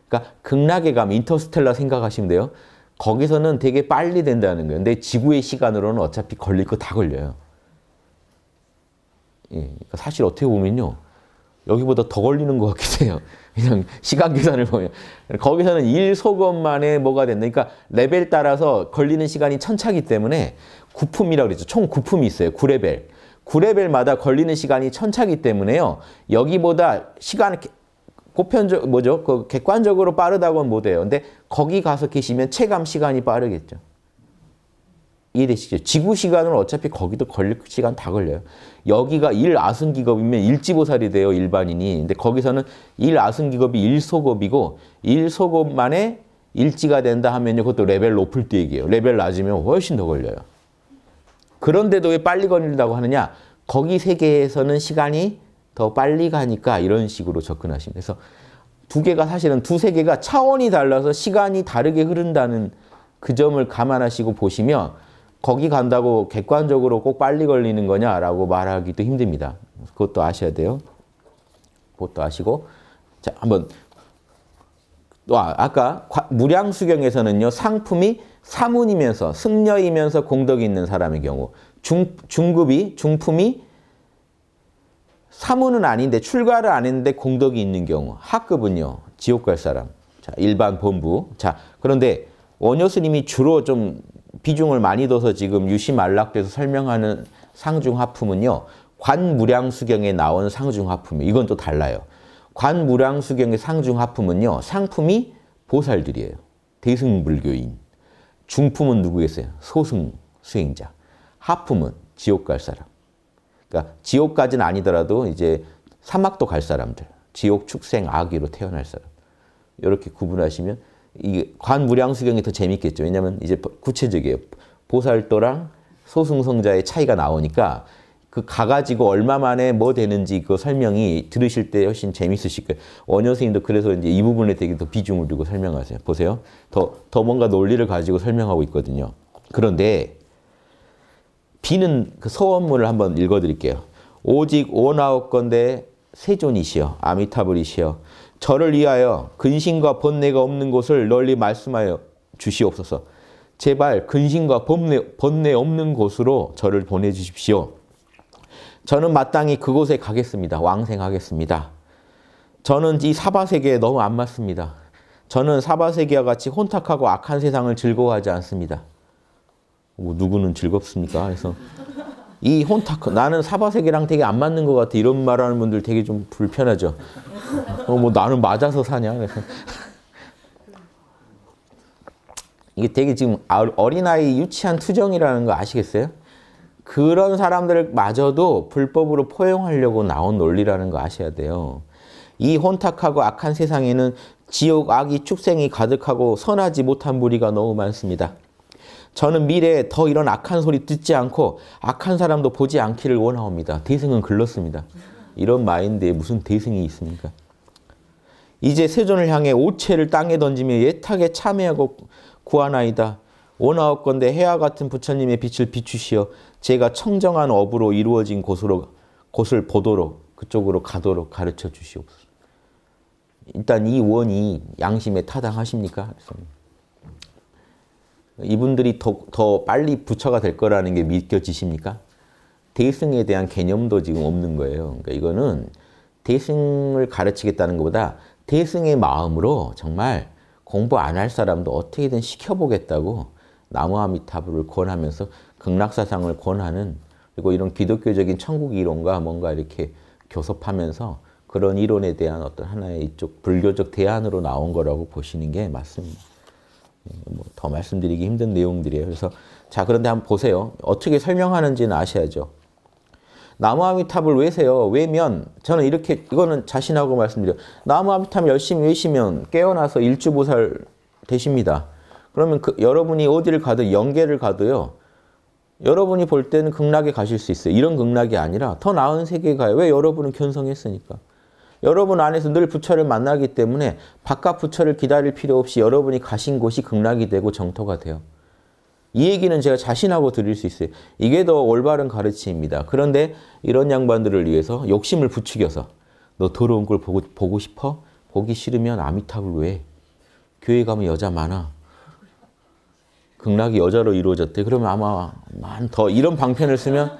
그러니까 극락에 가 인터스텔라 생각하시면 돼요. 거기서는 되게 빨리 된다는 거예요. 근데 지구의 시간으로는 어차피 걸릴 거 다 걸려요. 예, 그러니까 사실 어떻게 보면요. 여기보다 더 걸리는 것 같기도 해요. [laughs] 그냥 시간 계산을 보면. 거기서는 1소금만에 뭐가 된다. 그러니까 레벨 따라서 걸리는 시간이 천차기 때문에 9품이라고 그랬죠. 총 9품이 있어요. 9레벨. 9레벨마다 걸리는 시간이 천차기 때문에요. 여기보다 시간 보편적 뭐죠? 그 객관적으로 빠르다고는 못해요. 근데 거기 가서 계시면 체감 시간이 빠르겠죠. 이해되시죠? 지구 시간은 어차피 거기도 걸릴 시간 다 걸려요. 여기가 일아승기겁이면 일지보살이 돼요, 일반인이. 근데 거기서는 일아승기겁이 일소겁이고 일소겁 만에 일지가 된다 하면요. 그것도 레벨 높을 때 얘기예요. 레벨 낮으면 훨씬 더 걸려요. 그런데도 왜 빨리 걸린다고 하느냐? 거기 세계에서는 시간이 더 빨리 가니까 이런 식으로 접근하시면 그래서 두 개가 사실은 두 세 개가 차원이 달라서 시간이 다르게 흐른다는 그 점을 감안하시고 보시면 거기 간다고 객관적으로 꼭 빨리 걸리는 거냐라고 말하기도 힘듭니다. 그것도 아셔야 돼요. 그것도 아시고 자 한번 와 아까 무량수경에서는요 상품이 사문이면서 승려이면서 공덕이 있는 사람의 경우 중, 중급이 중품이 사문은 아닌데 출가를 안 했는데 공덕이 있는 경우 학급은요. 지옥 갈 사람. 자, 일반 본부. 자, 그런데 원효스님이 주로 좀 비중을 많이 둬서 지금 유시말락돼서 설명하는 상중하품은요. 관무량수경에 나온 상중하품. 이건 또 달라요. 관무량수경의 상중하품은요. 상품이 보살들이에요. 대승불교인. 중품은 누구겠어요? 소승 수행자. 하품은 지옥 갈 사람. 그러니까 지옥까지는 아니더라도 이제 사막도 갈 사람들, 지옥 축생 아귀로 태어날 사람. 이렇게 구분하시면 이 관무량수경이 더 재밌겠죠. 왜냐하면 이제 구체적이에요. 보살도랑 소승성자의 차이가 나오니까 그 가가지고 얼마 만에 뭐 되는지 그 설명이 들으실 때 훨씬 재밌으실 거예요. 원효 스님도 그래서 이제 이 부분에 되게 더 비중을 두고 설명하세요. 보세요. 더, 더 뭔가 논리를 가지고 설명하고 있거든요. 그런데 비는그 서원문을 한번 읽어드릴게요. 오직 오나오건대 세존이시여 아미타불이시여 저를 위하여 근심과 번뇌가 없는 곳을 널리 말씀하여 주시옵소서. 제발 근심과 번뇌, 번뇌 없는 곳으로 저를 보내주십시오. 저는 마땅히 그곳에 가겠습니다. 왕생하겠습니다. 저는 이 사바세계에 너무 안 맞습니다. 저는 사바세계와 같이 혼탁하고 악한 세상을 즐거워하지 않습니다. 뭐 누구는 즐겁습니까? 그래서 이 혼탁 나는 사바색이랑 되게 안 맞는 것 같아 이런 말하는 분들 되게 좀 불편하죠. 어, 뭐 나는 맞아서 사냐? 그래서 이게 되게 지금 아, 어린아이 유치한 투정이라는 거 아시겠어요? 그런 사람들 마저도 불법으로 포용하려고 나온 논리라는 거 아셔야 돼요. 이 혼탁하고 악한 세상에는 지옥, 악이, 축생이 가득하고 선하지 못한 무리가 너무 많습니다. 저는 미래에 더 이런 악한 소리 듣지 않고 악한 사람도 보지 않기를 원하옵니다. 대승은 글렀습니다. 이런 마인드에 무슨 대승이 있습니까? 이제 세존을 향해 오체를 땅에 던지며 예탁에 참여하고 구하나이다. 원하옵건대 해와 같은 부처님의 빛을 비추시어 제가 청정한 업으로 이루어진 곳으로 곳을 보도록 그쪽으로 가도록 가르쳐 주시옵소서. 일단 이 원이 양심에 타당하십니까? 이분들이 더, 더 빨리 부처가 될 거라는 게 믿겨지십니까? 대승에 대한 개념도 지금 없는 거예요. 그러니까 이거는 대승을 가르치겠다는 것보다 대승의 마음으로 정말 공부 안 할 사람도 어떻게든 시켜보겠다고 나무아미타불을 권하면서 극락사상을 권하는 그리고 이런 기독교적인 천국 이론과 뭔가 이렇게 교섭하면서 그런 이론에 대한 어떤 하나의 이쪽 불교적 대안으로 나온 거라고 보시는 게 맞습니다. 뭐더 말씀드리기 힘든 내용들이에요. 그래서 자 그런데 한번 보세요. 어떻게 설명하는지는 아셔야죠. 나무아미탑을 외세요. 외면 저는 이렇게 이거는 자신하고 말씀드려. 나무아미탑 열심히 외시면 깨어나서 일주보살 되십니다. 그러면 그, 여러분이 어디를 가든 영계를 가도요. 여러분이 볼 때는 극락에 가실 수 있어요. 이런 극락이 아니라 더 나은 세계에 가요. 왜 여러분은 견성했으니까. 여러분 안에서 늘 부처를 만나기 때문에 바깥 부처를 기다릴 필요 없이 여러분이 가신 곳이 극락이 되고 정토가 돼요. 이 얘기는 제가 자신하고 드릴 수 있어요. 이게 더 올바른 가르침입니다. 그런데 이런 양반들을 위해서 욕심을 부추겨서 너 더러운 걸 보고, 보고 싶어? 보기 싫으면 아미탑을 왜? 교회 가면 여자 많아. 극락이 여자로 이루어졌대. 그러면 아마 더 이런 방편을 쓰면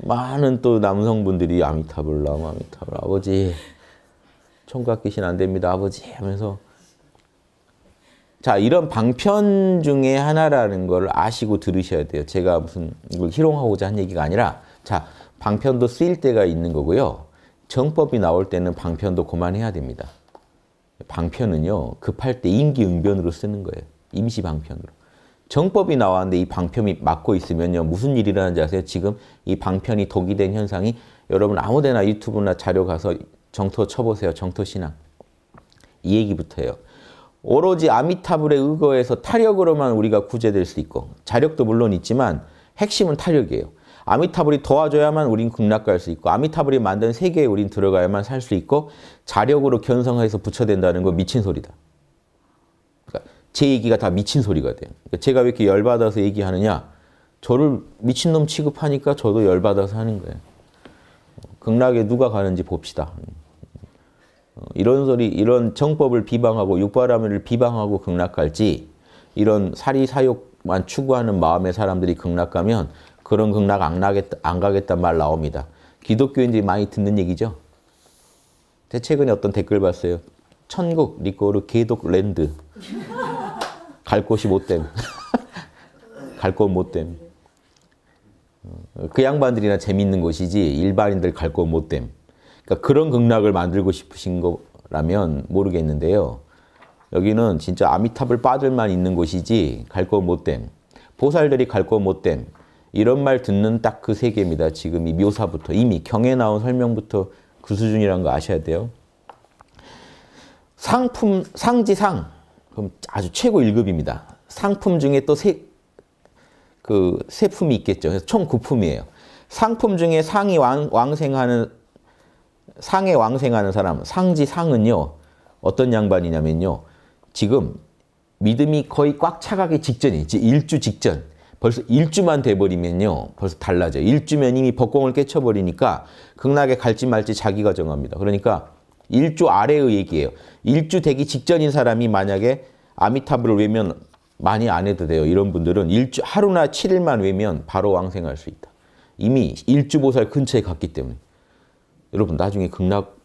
많은 또 남성분들이 아미타불 남 아미타불 아버지 총각 귀신 안 됩니다 아버지 하면서 자 이런 방편 중에 하나라는 걸 아시고 들으셔야 돼요. 제가 무슨 이걸 희롱하고자 한 얘기가 아니라 자 방편도 쓰일 때가 있는 거고요. 정법이 나올 때는 방편도 그만해야 됩니다. 방편은요 급할 때 임기응변으로 쓰는 거예요. 임시방편으로. 정법이 나왔는데 이 방편이 막고 있으면요. 무슨 일이 라는지 아세요? 지금 이 방편이 독이 된 현상이 여러분 아무데나 유튜브나 자료 가서 정토 쳐보세요. 정토신앙. 이 얘기부터 해요. 오로지 아미타불의 의거에서 타력으로만 우리가 구제될 수 있고 자력도 물론 있지만 핵심은 타력이에요. 아미타불이 도와줘야만 우린 극락할수 있고 아미타불이 만든 세계에 우린 들어가야만 살 수 있고 자력으로 견성해서 부처된다는 거 미친 소리다. 제 얘기가 다 미친 소리가 돼요. 그러니까 제가 왜 이렇게 열받아서 얘기하느냐. 저를 미친놈 취급하니까 저도 열받아서 하는 거예요. 어, 극락에 누가 가는지 봅시다. 어, 이런 소리, 이런 정법을 비방하고 육바라을 비방하고 극락 갈지 이런 사리 사욕만 추구하는 마음의 사람들이 극락 가면 그런 극락 안, 나겠다, 안 가겠다 말 나옵니다. 기독교인들이 많이 듣는 얘기죠. 최근에 어떤 댓글 봤어요. 천국 리코르 개독랜드 갈 곳이 못됨. [laughs] 갈 곳 못됨. 어, 그 양반들이나 재밌는 곳이지 일반인들 갈 곳 못됨. 그러니까 그런 극락을 만들고 싶으신 거라면 모르겠는데요. 여기는 진짜 아미탑을 빠들만 있는 곳이지 갈 곳 못됨. 보살들이 갈 곳 못됨. 이런 말 듣는 딱 그세 개입니다. 지금 이 묘사부터 이미 경에 나온 설명부터 그 수준이란 거 아셔야 돼요. 상품 상지상 그럼 아주 최고 1급입니다. 상품 중에 또 세, 그, 세 품이 있겠죠. 그래서 총 9품이에요. 상품 중에 상이 왕, 왕생하는, 상에 왕생하는 사람, 상지 상은요, 어떤 양반이냐면요. 지금 믿음이 거의 꽉 차가기 직전이에 일주 직전. 벌써 일주만 돼버리면요. 벌써 달라져요. 일주면 이미 법공을 깨쳐버리니까 극락에 갈지 말지 자기가 정합니다. 그러니까 1주 아래의 얘기예요. 1주 되기 직전인 사람이 만약에 아미타불을 외면 많이 안 해도 돼요. 이런 분들은 1주, 하루나 7일만 외면 바로 왕생할 수 있다. 이미 1주 보살 근처에 갔기 때문에. 여러분 나중에 극락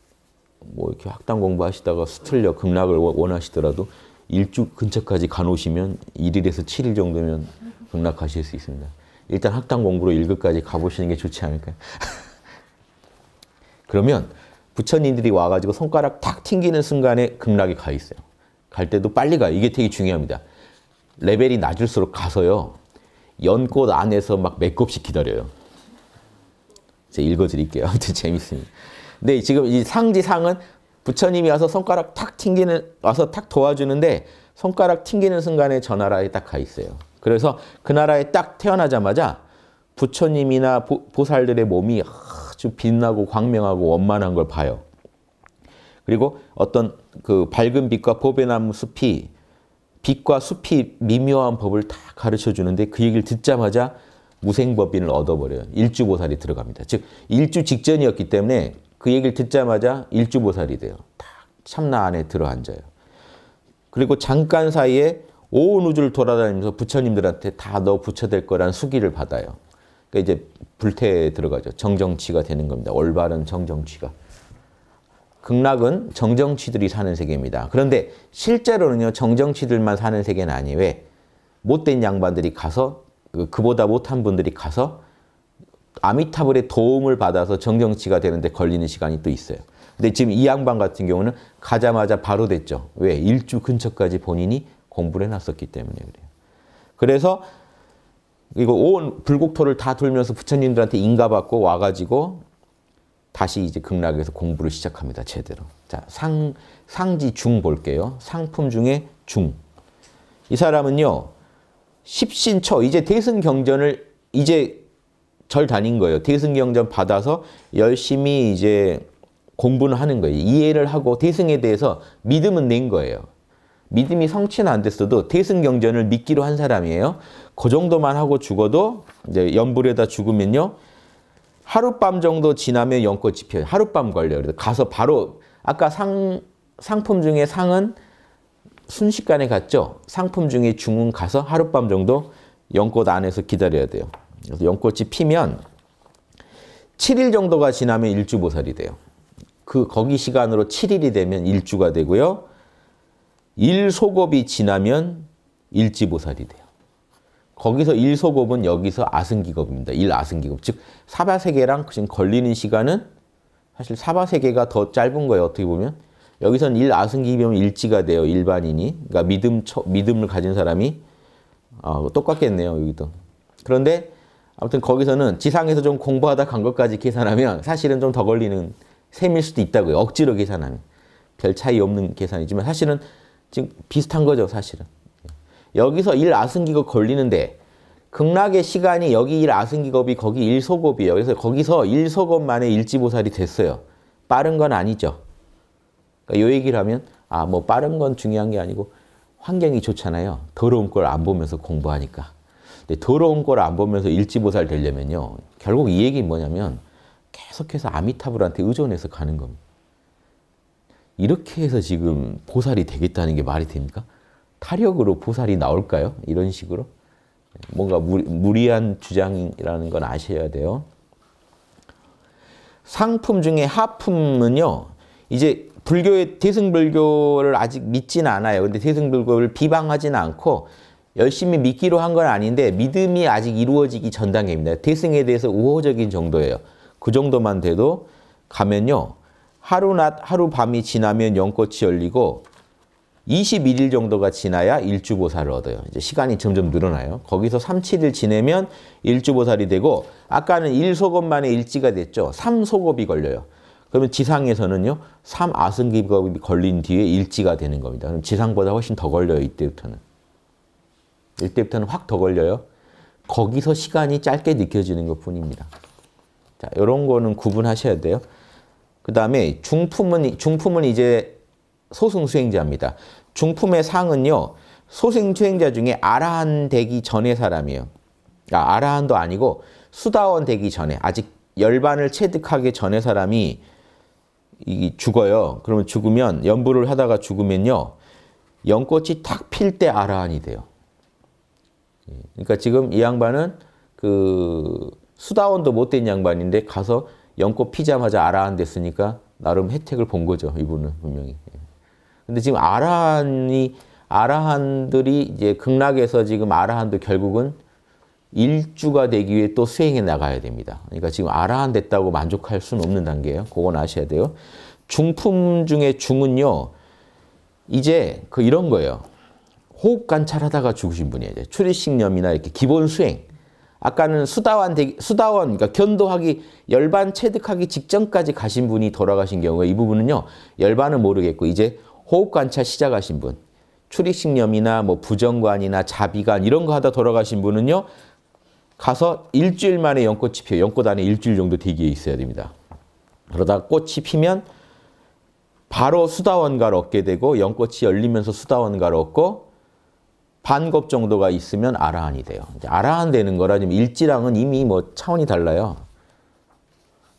뭐 이렇게 학당 공부하시다가 스틀려 극락을 원하시더라도 1주 근처까지 가놓으시면 1일에서 7일 정도면 극락 하실 수 있습니다. 일단 학당 공부로 1급까지 가보시는 게 좋지 않을까요? [laughs] 그러면 부처님들이 와가지고 손가락 탁 튕기는 순간에 급락에 가 있어요. 갈 때도 빨리 가요. 이게 되게 중요합니다. 레벨이 낮을수록 가서요. 연꽃 안에서 막 매꼽씩 기다려요. 제가 읽어드릴게요. [laughs] 아무튼 재밌습니다. 근 지금 이 상지상은 부처님이 와서 손가락 탁 튕기는, 와서 탁 도와주는데 손가락 튕기는 순간에 저 나라에 딱 가 있어요. 그래서 그 나라에 딱 태어나자마자 부처님이나 보, 보살들의 몸이 아주 빛나고 광명하고 원만한 걸 봐요. 그리고 어떤 그 밝은 빛과 보배나무 숲이 빛과 숲이 미묘한 법을 다 가르쳐 주는데 그 얘기를 듣자마자 무생법인을 얻어버려요. 일주보살이 들어갑니다. 즉 일주 직전이었기 때문에 그 얘기를 듣자마자 일주보살이 돼요. 딱 참나 안에 들어앉아요. 그리고 잠깐 사이에 온 우주를 돌아다니면서 부처님들한테 다 너 부처 될 거란 수기를 받아요. 그러니까 이제 불태에 들어가죠. 정정치가 되는 겁니다. 올바른 정정치가. 극락은 정정치들이 사는 세계입니다. 그런데 실제로는요, 정정치들만 사는 세계는 아니에요. 왜? 못된 양반들이 가서, 그 그보다 못한 분들이 가서 아미타불의 도움을 받아서 정정치가 되는데 걸리는 시간이 또 있어요. 근데 지금 이 양반 같은 경우는 가자마자 바로 됐죠. 왜? 일주 근처까지 본인이 공부를 해놨었기 때문에 그래요. 그래서 이거 온 불국토를 다 돌면서 부처님들한테 인가받고 와가지고 다시 이제 극락에서 공부를 시작합니다. 제대로. 자, 상, 상지 중 볼게요. 상품 중에 중. 이 사람은요, 십신처, 이제 대승경전을 이제 절 다닌 거예요. 대승경전 받아서 열심히 이제 공부는 하는 거예요. 이해를 하고 대승에 대해서 믿음은 낸 거예요. 믿음이 성취는 안 됐어도 대승경전을 믿기로 한 사람이에요. 그 정도만 하고 죽어도 이제 연불에다 죽으면요. 하룻밤 정도 지나면 연꽃 집혀요. 하룻밤 걸려요. 가서 바로 아까 상, 상품 중에 상은 순식간에 갔죠. 상품 중에 중은 가서 하룻밤 정도 연꽃 안에서 기다려야 돼요. 그래서 연꽃이 피면 7일 정도가 지나면 일주보살이 돼요. 그 거기 시간으로 7일이 되면 일주가 되고요. 일소곱이 지나면 일지보살이 돼요. 거기서 일소곱은 여기서 아승기겁입니다. 일아승기겁. 즉 사바세계랑 지금 걸리는 시간은 사실 사바세계가 더 짧은 거예요. 어떻게 보면. 여기선 일아승기이면 일지가 돼요. 일반인이. 그러니까 믿음, 믿음을 가진 사람이 아, 똑같겠네요. 여기도. 그런데 아무튼 거기서는 지상에서 좀 공부하다 간 것까지 계산하면 사실은 좀 더 걸리는 셈일 수도 있다고요. 억지로 계산하면. 별 차이 없는 계산이지만 사실은 지금 비슷한 거죠, 사실은. 여기서 일 아승기급 걸리는데 극락의 시간이 여기 일 아승기급이 거기 일 소급이에요. 그래서 거기서 일 소급만에 일지보살이 됐어요. 빠른 건 아니죠. 그러니까 요 얘기를 하면 아뭐 빠른 건 중요한 게 아니고 환경이 좋잖아요. 더러운 걸 안 보면서 공부하니까. 근데 더러운 걸 안 보면서 일지보살 되려면요. 결국 이 얘기는 뭐냐면 계속해서 아미타불한테 의존해서 가는 겁니다. 이렇게 해서 지금 보살이 되겠다는 게 말이 됩니까? 타력으로 보살이 나올까요? 이런 식으로? 뭔가 무리, 한 주장이라는 건 아셔야 돼요. 상품 중에 하품은요, 이제 불교의 대승불교를 아직 믿진 않아요. 근데 대승불교를 비방하진 않고 열심히 믿기로 한 건 아닌데 믿음이 아직 이루어지기 전 단계입니다. 대승에 대해서 우호적인 정도예요. 그 정도만 돼도 가면요. 하루 낮, 하루 밤이 지나면 연꽃이 열리고 21일 정도가 지나야 일주보살을 얻어요. 이제 시간이 점점 늘어나요. 거기서 3, 7일 지내면 일주보살이 되고 아까는 1소급만에 일지가 됐죠. 3소급이 걸려요. 그러면 지상에서는요. 3아승기급이 걸린 뒤에 일지가 되는 겁니다. 그럼 지상보다 훨씬 더 걸려요. 이때부터는. 이때부터는 확 더 걸려요. 거기서 시간이 짧게 느껴지는 것 뿐입니다. 자, 이런 거는 구분하셔야 돼요. 그 다음에 중품은, 중품은 이제 소승수행자입니다. 중품의 상은요. 소승수행자 중에 아라한 되기 전의 사람이에요. 아, 아라한도 아니고 수다원 되기 전에 아직 열반을 체득하기 전의 사람이 이 죽어요. 그러면 죽으면 연부를 하다가 죽으면요. 연꽃이 탁 필 때 아라한이 돼요. 예, 그러니까 지금 이 양반은 그 수다원도 못된 양반인데 가서 연꽃 피자마자 아라한 됐으니까 나름 혜택을 본 거죠. 이분은 분명히. 근데 지금 아라한이 아라한들이 이제 극락에서 지금 아라한도 결국은 일주가 되기 위해 또 수행해 나가야 됩니다. 그러니까 지금 아라한 됐다고 만족할 수는 없는 단계예요. 그건 아셔야 돼요. 중품 중에 중은요. 이제 그 이런 거예요. 호흡 관찰하다가 죽으신 분이에요. 출입식념이나 이렇게 기본 수행. 아까는 수다원, 대기 수다원, 그러니까 견도하기, 열반 체득하기 직전까지 가신 분이 돌아가신 경우에 이 부분은요, 열반은 모르겠고, 이제 호흡관찰 시작하신 분, 출입식염이나 뭐 부정관이나 자비관 이런 거 하다 돌아가신 분은요, 가서 일주일 만에 연꽃이 피어요. 연꽃 안에 일주일 정도 대기에 있어야 됩니다. 그러다 꽃이 피면 바로 수다원가를 얻게 되고 연꽃이 열리면서 수다원가를 얻고 반겁 정도가 있으면 아라한이 돼요. 아라한 되는 거라 지금 일지랑은 이미 뭐 차원이 달라요.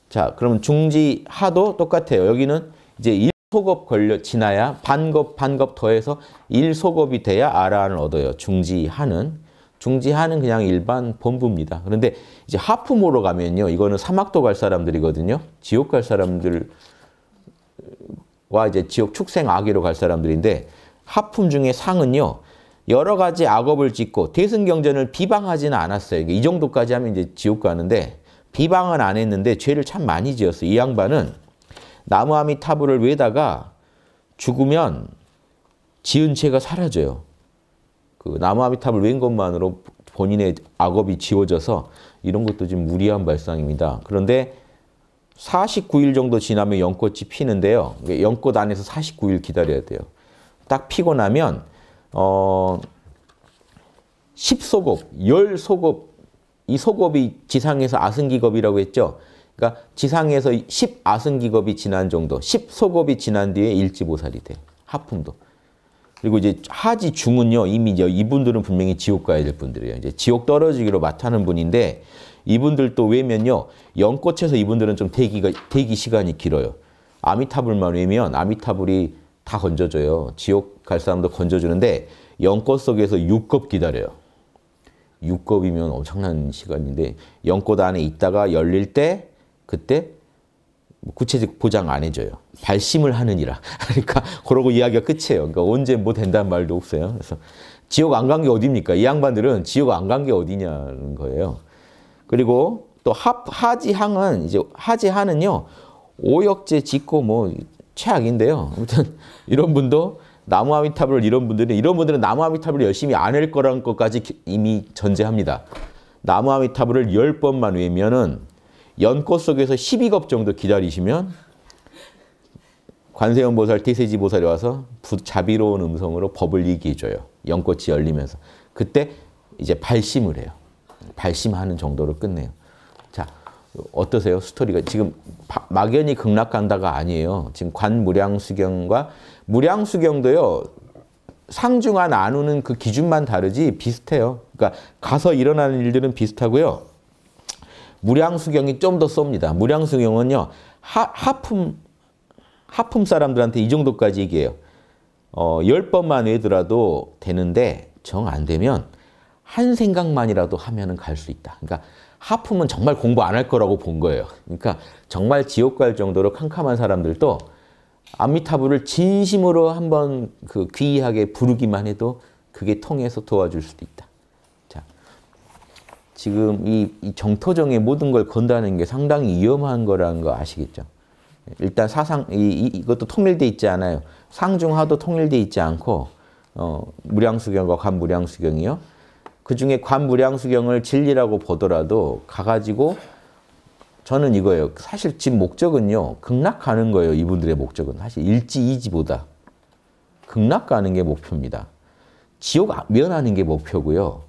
자, 그러면 중지 하도 똑같아요. 여기는 이제 일소급 걸려 지나야 반겁 반겁 더해서 일소급이 돼야 아라한을 얻어요. 중지하는 중지하는 그냥 일반 본부입니다. 그런데 이제 하프모로 가면요. 이거는 사막도 갈 사람들이거든요. 지옥 갈 사람들과 이제 지옥 축생 아기로 갈 사람들인데 하품 중에 상은요. 여러 가지 악업을 짓고 대승경전을 비방하지는 않았어요. 그러니까 이 정도까지 하면 이제 지옥 가는데 비방은 안 했는데 죄를 참 많이 지었어요. 이 양반은 나무아미 타불을 외다가 죽으면 지은 죄가 사라져요. 그 나무아미탑을 웬 것만으로 본인의 악업이 지워져서 이런 것도 지 무리한 발상입니다. 그런데 49일 정도 지나면 연꽃이 피는데요. 그러니까 연꽃 안에서 49일 기다려야 돼요. 딱 피고 나면 어, 10소급, 10소급, 이 소급이 지상에서 아승기급이라고 했죠. 그러니까 지상에서 10아승기급이 지난 정도, 10소급이 지난 뒤에 일지보살이 돼. 하품도. 그리고 이제 하지 중은요, 이미 이제 이분들은 분명히 지옥 가야 될 분들이에요. 이제 지옥 떨어지기로 맡하는 분인데, 이분들도 왜면요, 연꽃에서 이분들은 좀 대기가, 대기 시간이 길어요. 아미타불만 왜면 아미타불이 다 건져줘요. 지옥 갈 사람도 건져주는데 영꽃 속에서 6겁 기다려요. 6겁이면 엄청난 시간인데 영꽃 안에 있다가 열릴 때 그때 뭐 구체적 보장 안 해줘요. 발심을 하느니라. [laughs] 그러니까 그러고 이야기가 끝이에요. 그러니까 언제 뭐 된다는 말도 없어요. 그래서 지옥 안 간 게 어디입니까? 이 양반들은 지옥 안 간 게 어디냐는 거예요. 그리고 또 하, 하지항은 이제 하지항은요 오역제 짓고 뭐 최악인데요. 아무튼 [laughs] 이런 분도 나무 아미타불을 이런 분들은 이런 분들은 나무 아미타불을 열심히 안 할거라 것까지 이미 전제합니다. 나무 아미타불을 1번만 외면은 연꽃 속에서 12겁 정도 기다리시면 관세음 보살, 태세지 보살이 와서 자비로운 음성으로 법을 얘기해 줘요. 연꽃이 열리면서. 그때 이제 발심을 해요. 발심하는 정도로 끝내요. 어떠세요? 스토리가 지금 막연히 극락한다가 아니에요. 지금 관무량수경과 무량수경도요. 상중하 나누는 그 기준만 다르지 비슷해요. 그러니까 가서 일어나는 일들은 비슷하고요. 무량수경이 좀 더 쏩니다. 무량수경은요. 하, 하품 하품 사람들한테 이 정도까지 얘기해요. 어, 1번만 외더라도 되는데 정 안 되면 한 생각만이라도 하면은 갈 수 있다. 그러니까 하품은 정말 공부 안 할 거라고 본 거예요. 그러니까 정말 지옥 갈 정도로 캄캄한 사람들도 아미타불을 진심으로 한번 그 귀하게 부르기만 해도 그게 통해서 도와줄 수도 있다. 자, 지금 이, 이 정토정의 모든 걸 건다는 게 상당히 위험한 거라는 거 아시겠죠? 일단 사상 이, 이 것도 통일돼 있지 않아요. 상중하도 통일돼 있지 않고 어, 무량수경과 간무량수경이요. 그 중에 관무량수경을 진리라고 보더라도 가가지고 저는 이거예요. 사실 집 목적은요. 극락하는 거예요. 이분들의 목적은. 사실 일지 이지보다 극락가는 게 목표입니다. 지옥 아, 면하는 게 목표고요.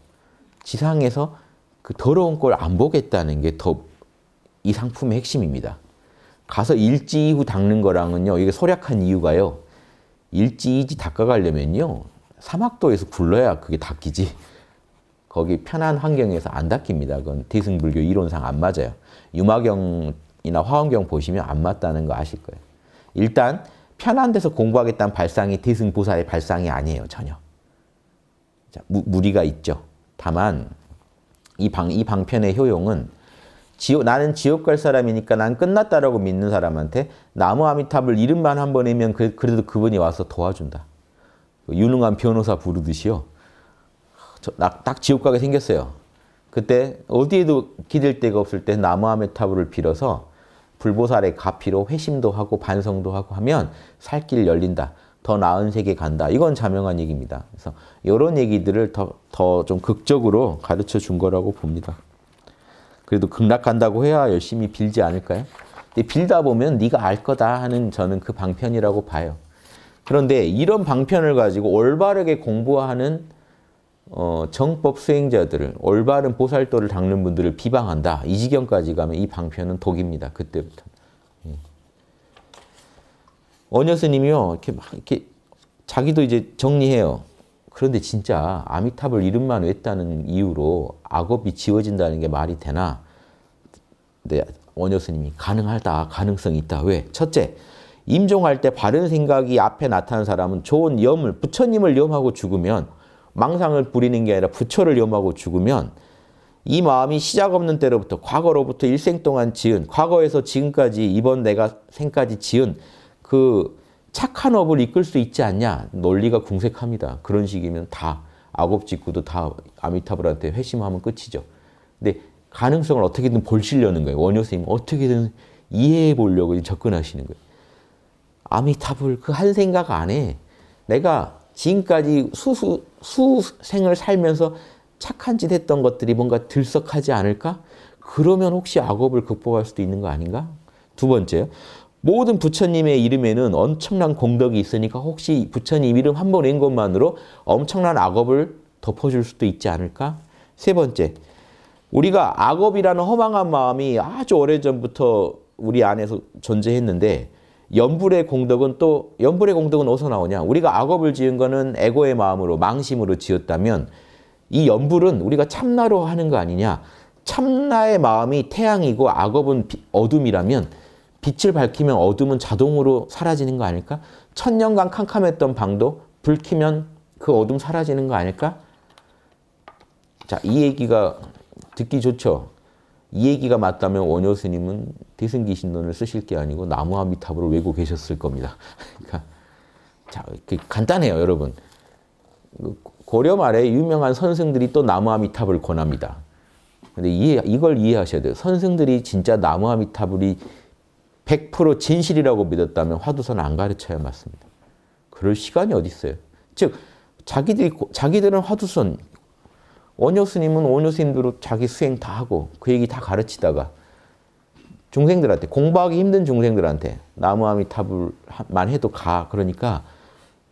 지상에서 그 더러운 걸 안 보겠다는 게 더 이 상품의 핵심입니다. 가서 일지 이후 닦는 거랑은요. 이게 소략한 이유가요. 일지 이지 닦아가려면요. 사막도에서 굴러야 그게 닦이지. 거기 편한 환경에서 안 닦입니다. 그건 디승불교 이론상 안 맞아요. 유마경이나 화엄경 보시면 안 맞다는 거 아실 거예요. 일단 편한 데서 공부하겠다는 발상이 디승부사의 발상이 아니에요. 전혀. 자, 무, 리가 있죠. 다만 이, 방, 이 방편의 효용은 지옥, 나는 지옥 갈 사람이니까 난 끝났다라고 믿는 사람한테 나무 아미탑을 이름만 한번 내면 그, 그래도 그분이 와서 도와준다. 뭐 유능한 변호사 부르듯이요. 딱, 지옥 가게 생겼어요. 그때 어디에도 기댈 데가 없을 때 나무아메 타불을 빌어서 불보살의 가피로 회심도 하고 반성도 하고 하면 살길 열린다. 더 나은 세계 간다. 이건 자명한 얘기입니다. 그래서 이런 얘기들을 더 더 좀 극적으로 가르쳐 준 거라고 봅니다. 그래도 극락 한다고 해야 열심히 빌지 않을까요? 근데 빌다 보면 네가 알 거다 하는 저는 그 방편이라고 봐요. 그런데 이런 방편을 가지고 올바르게 공부하는 어, 정법 수행자들을 올바른 보살도를 닦는 분들을 비방한다. 이 지경까지 가면 이 방편은 독입니다. 그때부터. 예. 어 스님이요. 이렇게 막 이렇게 자기도 이제 정리해요. 그런데 진짜 아미탑을 이름만 외다는 이유로 악업이 지워진다는 게 말이 되나? 네, 원효 스님이 가능하다, 가능성이 있다. 왜? 첫째, 임종할 때 바른 생각이 앞에 나타난 사람은 좋은 염을, 부처님을 염하고 죽으면 망상을 부리는 게 아니라 부처를 염하고 죽으면 이 마음이 시작 없는 때로부터 과거로부터 일생 동안 지은 과거에서 지금까지 이번 내가 생까지 지은 그 착한 업을 이끌 수 있지 않냐 논리가 궁색합니다. 그런 식이면 다 악업짓고도 다 아미타불한테 회심하면 끝이죠. 근데 가능성을 어떻게든 볼시려는 거예요. 원효스님 어떻게든 이해해 보려고 접근하시는 거예요. 아미타불 그 한 생각 안에 내가 지금까지 수수, 수생을 살면서 착한 짓 했던 것들이 뭔가 들썩하지 않을까? 그러면 혹시 악업을 극복할 수도 있는 거 아닌가? 두 번째, 모든 부처님의 이름에는 엄청난 공덕이 있으니까 혹시 부처님 이름 한 번 낸 것만으로 엄청난 악업을 덮어줄 수도 있지 않을까? 세 번째, 우리가 악업이라는 허망한 마음이 아주 오래전부터 우리 안에서 존재했는데 연불의 공덕은 또 연불의 공덕은 어디서 나오냐? 우리가 악업을 지은 거는 에고의 마음으로 망심으로 지었다면 이 연불은 우리가 참나로 하는 거 아니냐? 참나의 마음이 태양이고 악업은 어둠이라면 빛을 밝히면 어둠은 자동으로 사라지는 거 아닐까? 천년간 캄캄했던 방도 불 켜면 그 어둠 사라지는 거 아닐까? 자, 이 얘기가 듣기 좋죠. 이 얘기가 맞다면 원효 스님은 대승기 신론을 쓰실 게 아니고 나무아미탑으로 외고 계셨을 겁니다. [laughs] 그러니까 자, 간단해요, 여러분. 그 고려 말에 유명한 선생들이 또나무아미타을 권합니다. 근데 이해, 이걸 이해하셔야 돼요. 선생들이 진짜 나무아미타이100% 진실이라고 믿었다면 화두선 안 가르쳐야 맞습니다. 그럴 시간이 어디 있어요. 즉 자기들이 자기들은 화두선 원효 스님은 원효 스님대로 자기 수행 다 하고 그 얘기 다 가르치다가 중생들한테 공부하기 힘든 중생들한테 나무아미타불만 해도 가 그러니까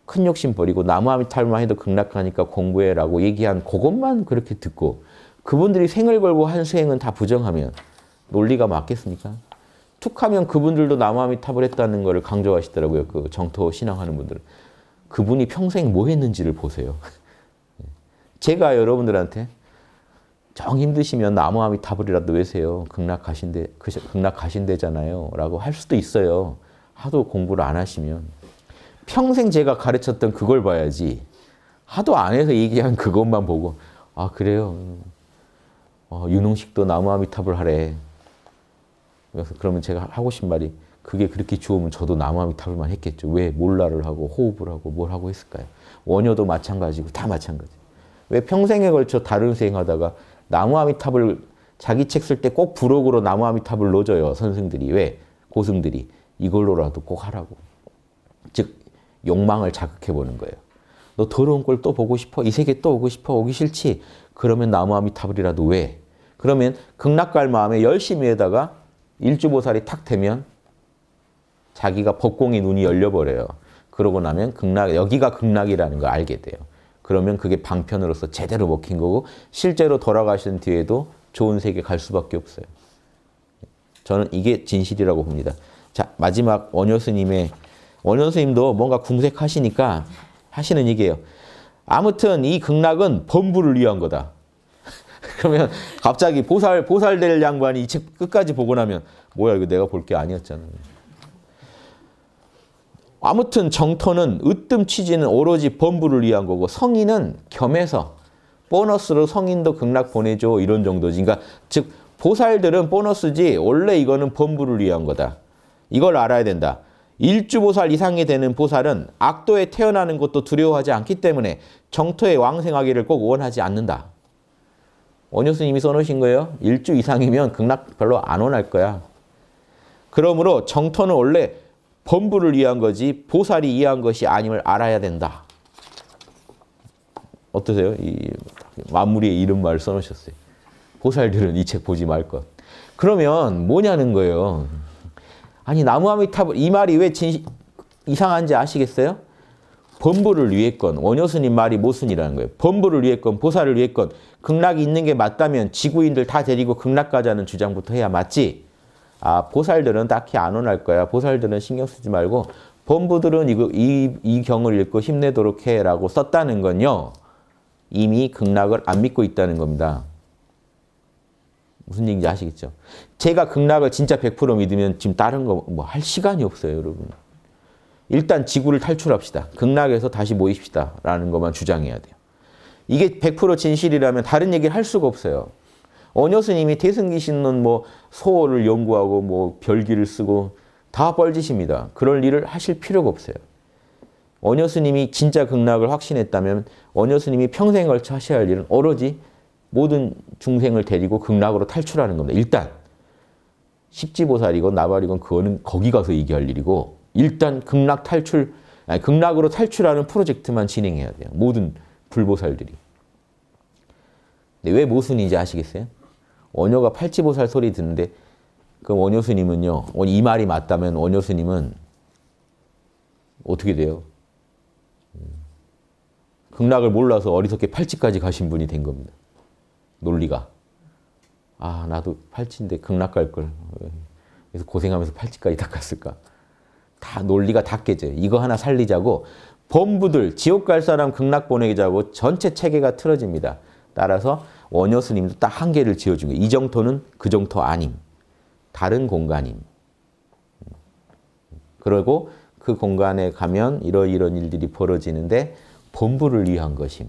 큰 욕심 버리고 나무아미타불만 해도 극락하니까 공부해라고 얘기한 그것만 그렇게 듣고 그분들이 생을 걸고 한 수행은 다 부정하면 논리가 맞겠습니까? 툭하면 그분들도 나무아미타불 했다는 것을 강조하시더라고요. 그 정토 신앙하는 분들은 그분이 평생 뭐 했는지를 보세요. [laughs] 제가 여러분들한테 정 힘드시면 나무 아미 타불이라도 외세요. 극락하신대, 그 극락하신대잖아요. 라고 할 수도 있어요. 하도 공부를 안 하시면. 평생 제가 가르쳤던 그걸 봐야지. 하도 안 해서 얘기한 그것만 보고, 아, 그래요. 어, 윤홍식도 나무 아미탑을 하래. 그래서 그러면 제가 하고 싶은 말이 그게 그렇게 주우면 저도 나무 아미탑을만 했겠죠. 왜 몰라를 하고 호흡을 하고 뭘 하고 했을까요? 원효도 마찬가지고 다 마찬가지. 왜 평생에 걸쳐 다른 수행하다가 나무아미탑을 자기 책 쓸 때 꼭 부록으로 나무아미탑을 넣어줘요. 선생들이. 왜? 고승들이. 이걸로라도 꼭 하라고. 즉 욕망을 자극해보는 거예요. 너 더러운 꼴 또 보고 싶어? 이 세계 또 오고 싶어? 오기 싫지? 그러면 나무아미타불이라도 왜? 그러면 극락갈 마음에 열심히 해다가 일주보살이 탁 되면 자기가 법공이 눈이 열려버려요. 그러고 나면 극락, 여기가 극락이라는 걸 알게 돼요. 그러면 그게 방편으로서 제대로 먹힌 거고 실제로 돌아가신 뒤에도 좋은 세계 갈 수밖에 없어요. 저는 이게 진실이라고 봅니다. 자 마지막 원효스님의 원효스님도 뭔가 궁색하시니까 하시는 얘기예요. 아무튼 이 극락은 범부를 위한 거다. [laughs] 그러면 갑자기 보살 보살될 양반이 이 책 끝까지 보고 나면 뭐야 이거 내가 볼 게 아니었잖아. 아무튼 정토는 으뜸 취지는 오로지 범부를 위한 거고 성인은 겸해서 보너스로 성인도 극락 보내줘 이런 정도지. 그러니까 즉 보살들은 보너스지 원래 이거는 범부를 위한 거다. 이걸 알아야 된다. 일주보살 이상이 되는 보살은 악도에 태어나는 것도 두려워하지 않기 때문에 정토에 왕생하기를 꼭 원하지 않는다. 원효스님이 써놓으신 거예요. 일주 이상이면 극락 별로 안 원할 거야. 그러므로 정토는 원래 범부를 위한 거지 보살이 위한 것이 아님을 알아야 된다. 어떠세요? 이 마무리에 이런 말을 써놓으셨어요. 보살들은 이 책 보지 말 것. 그러면 뭐냐는 거예요. 아니 나무아미타불 이 말이 왜 진, 이상한지 아시겠어요? 범부를 위했건 원효스님 말이 모순이라는 거예요. 범부를 위했건 보살을 위했건 극락이 있는 게 맞다면 지구인들 다 데리고 극락 가자는 주장부터 해야 맞지. 아, 보살들은 딱히 안 원할 거야. 보살들은 신경 쓰지 말고 본부들은 이거, 이, 이 경을 읽고 힘내도록 해라고 썼다는 건요. 이미 극락을 안 믿고 있다는 겁니다. 무슨 얘기인지 아시겠죠? 제가 극락을 진짜 100% 믿으면 지금 다른 거 뭐 할 시간이 없어요, 여러분. 일단 지구를 탈출합시다. 극락에서 다시 모이십시다. 라는 것만 주장해야 돼요. 이게 100% 진실이라면 다른 얘기를 할 수가 없어요. 어녀 스님이 대승기신은뭐소원을 연구하고 뭐 별기를 쓰고 다 뻘짓입니다. 그럴 일을 하실 필요가 없어요. 어녀 스님이 진짜 극락을 확신했다면 어녀 스님이 평생 걸쳐 하셔야 할 일은 오로지 모든 중생을 데리고 극락으로 탈출하는 겁니다. 일단 십지보살이건 나발이건 그거는 거기 가서 얘기할 일이고 일단 극락 탈출, 아니, 극락으로 탈출하는 프로젝트만 진행해야 돼요. 모든 불보살들이. 근왜 모순인지 아시겠어요? 원효가 팔찌보살 소리 듣는데 그럼 원효 스님은요. 어, 이 말이 맞다면 원효 스님은 어떻게 돼요? 음. 극락을 몰라서 어리석게 팔찌까지 가신 분이 된 겁니다. 논리가. 아 나도 팔찌인데 극락 갈 걸. 그래서 고생하면서 팔찌까지 닦았을까. 다 논리가 다 깨져요. 이거 하나 살리자고 범부들 지옥 갈 사람 극락 보내자고 전체 체계가 틀어집니다. 따라서 원효스님도 딱 한 개를 지어준 거예요. 이 정토는 그 정토 아님. 다른 공간임. 그리고 그 공간에 가면 이러이런 일들이 벌어지는데 본부를 위한 것임.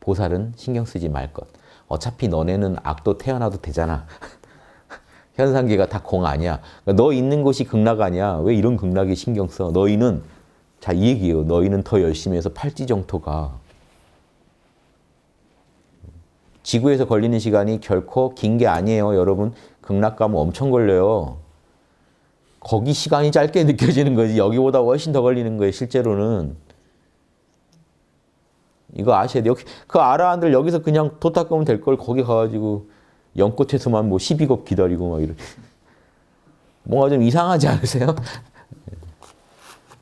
보살은 신경 쓰지 말 것. 어차피 너네는 악도 태어나도 되잖아. [laughs] 현상계가 다 공 아니야. 그러니까 너 있는 곳이 극락 아니야. 왜 이런 극락에 신경 써? 너희는 자 이 얘기예요. 너희는 더 열심히 해서 팔찌정토가 지구에서 걸리는 시간이 결코 긴 게 아니에요. 여러분 극락 가면 엄청 걸려요. 거기 시간이 짧게 [laughs] 느껴지는 거지 여기보다 훨씬 더 걸리는 거예요. 실제로는. 이거 아셔야 돼요. 그 아라한들 여기서 그냥 도닦으면 될 걸 거기 가가지고 연꽃에서만 뭐 12겁 기다리고 막이렇게 뭔가 좀 이상하지 않으세요?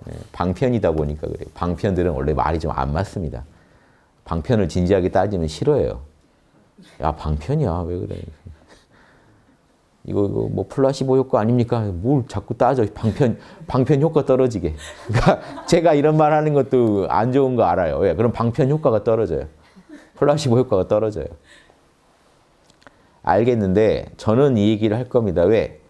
네, 방편이다 보니까 그래요. 방편들은 원래 말이 좀 안 맞습니다. 방편을 진지하게 따지면 싫어해요. 야 방편이야 왜 그래? 이거 이거 뭐 플라시보 효과 아닙니까? 뭘 자꾸 따져 방편 방편 효과 떨어지게. 그러니까 제가 이런 말 하는 것도 안 좋은 거 알아요. 왜? 예, 그럼 방편 효과가 떨어져요. 플라시보 효과가 떨어져요. 알겠는데 저는 이 얘기를 할 겁니다. 왜?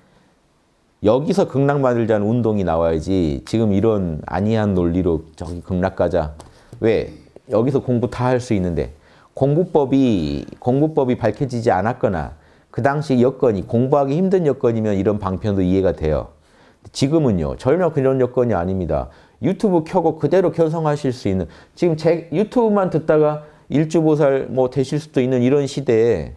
여기서 극락 만들자는 운동이 나와야지 지금 이런 아니한 논리로 저기 극락 가자. 왜? 여기서 공부 다 할 수 있는데 공부법이 공부법이 밝혀지지 않았거나 그 당시 여건이 공부하기 힘든 여건이면 이런 방편도 이해가 돼요. 지금은요. 전혀 그런 여건이 아닙니다. 유튜브 켜고 그대로 결성하실 수 있는 지금 제 유튜브만 듣다가 일주보살 뭐 되실 수도 있는 이런 시대에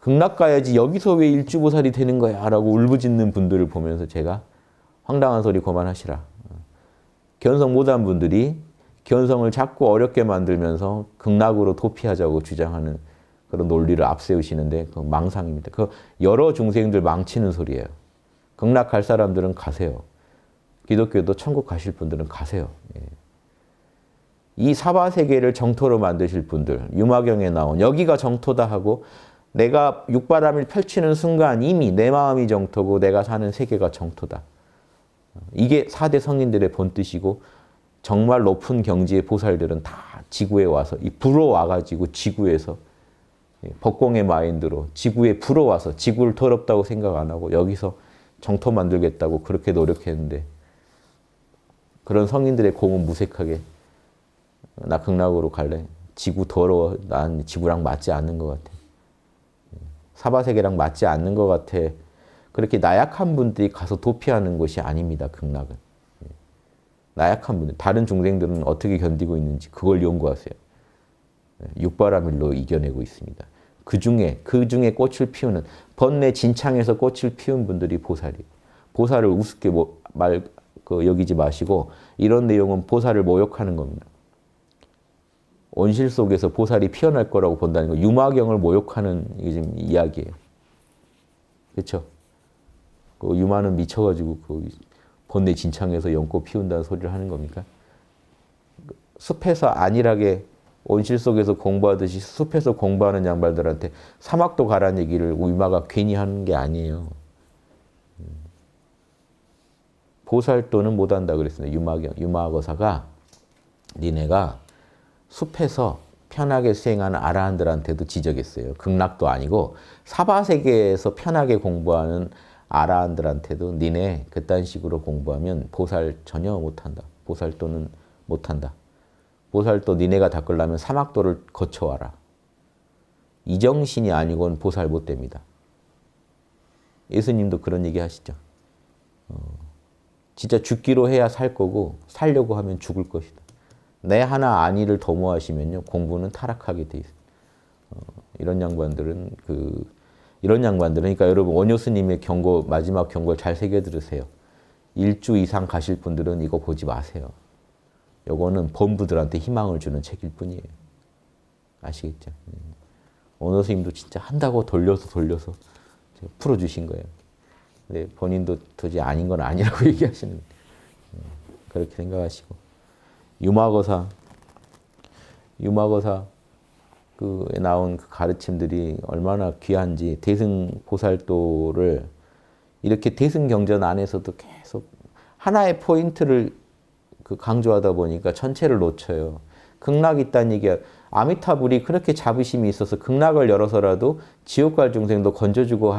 극락 가야지 여기서 왜 일주보살이 되는 거야 라고 울부짖는 분들을 보면서 제가 황당한 소리 그만하시라. 어. 견성 못 한 분들이 견성을 자꾸 어렵게 만들면서 극락으로 도피하자고 주장하는 그런 논리를 앞세우시는데 그 망상입니다. 그 여러 중생들 망치는 소리예요. 극락 갈 사람들은 가세요. 기독교도 천국 가실 분들은 가세요. 예. 이 사바 세계를 정토로 만드실 분들, 유마경에 나온 여기가 정토다 하고 내가 육바람을 펼치는 순간 이미 내 마음이 정토고 내가 사는 세계가 정토다. 이게 4대 성인들의 본뜻이고 정말 높은 경지의 보살들은 다 지구에 와서 이 불어와 가지고 지구에서 예, 법공의 마인드로 지구에 불어와서 지구를 더럽다고 생각 안 하고 여기서 정토 만들겠다고 그렇게 노력했는데 그런 성인들의 공은 무색하게 나 극락으로 갈래. 지구 더러워. 난 지구랑 맞지 않는 것 같아. 사바세계랑 맞지 않는 것 같아. 그렇게 나약한 분들이 가서 도피하는 곳이 아닙니다. 극락은. 나약한 분들, 다른 중생들은 어떻게 견디고 있는지 그걸 연구하세요. 네, 육바라밀로 이겨내고 있습니다. 그 중에, 그 중에 꽃을 피우는, 번뇌 진창에서 꽃을 피운 분들이 보살이 보살을 우습게 뭐, 말, 그, 여기지 마시고, 이런 내용은 보살을 모욕하는 겁니다. 온실 속에서 보살이 피어날 거라고 본다는 거, 유마경을 모욕하는 지금 이야기예요. 그렇그 유마는 미쳐가지고 그 본래 진창에서 연꽃 피운다는 소리를 하는 겁니까? 숲에서 안일하게 온실 속에서 공부하듯이 숲에서 공부하는 양발들한테 사막도 가란 얘기를 위마가 괜히 하는 게 아니에요. 보살도는 못한다 그랬습니다. 유마경, 유마거사가 니네가 숲에서 편하게 수행하는 아라한들한테도 지적했어요. 극락도 아니고 사바세계에서 편하게 공부하는 아라한들한테도 니네 그딴 식으로 공부하면 보살 전혀 못한다. 보살또는 못한다. 보살도 니네가 닦으려면 사막도를 거쳐와라. 이 정신이 아니곤 보살 못 됩니다. 예수님도 그런 얘기 하시죠. 어, 진짜 죽기로 해야 살 거고 살려고 하면 죽을 것이다. 내 하나 아니를 도모하시면요 공부는 타락하게 돼 있어요. 어, 이런 양반들은 그 이런 양반들 그러니까 여러분 원효스님의 경고 마지막 경고를 잘 새겨 들으세요. 일주 이상 가실 분들은 이거 보지 마세요. 요거는 본부들한테 희망을 주는 책일 뿐이에요. 아시겠죠? 예. 원효스님도 진짜 한다고 돌려서 돌려서 풀어주신 거예요. 근데 본인도 도저히 아닌 건 아니라고 [laughs] 얘기하시는 거예요. 예. 그렇게 생각하시고 유마거사 유마거사 그 나온 그 가르침들이 얼마나 귀한지 대승 보살도를 이렇게 대승 경전 안에서도 계속 하나의 포인트를 그 강조하다 보니까 전체를 놓쳐요. 극락이 있다는 얘기야. 아미타불이 그렇게 자부심이 있어서 극락을 열어서라도 지옥 갈 중생도 건져주고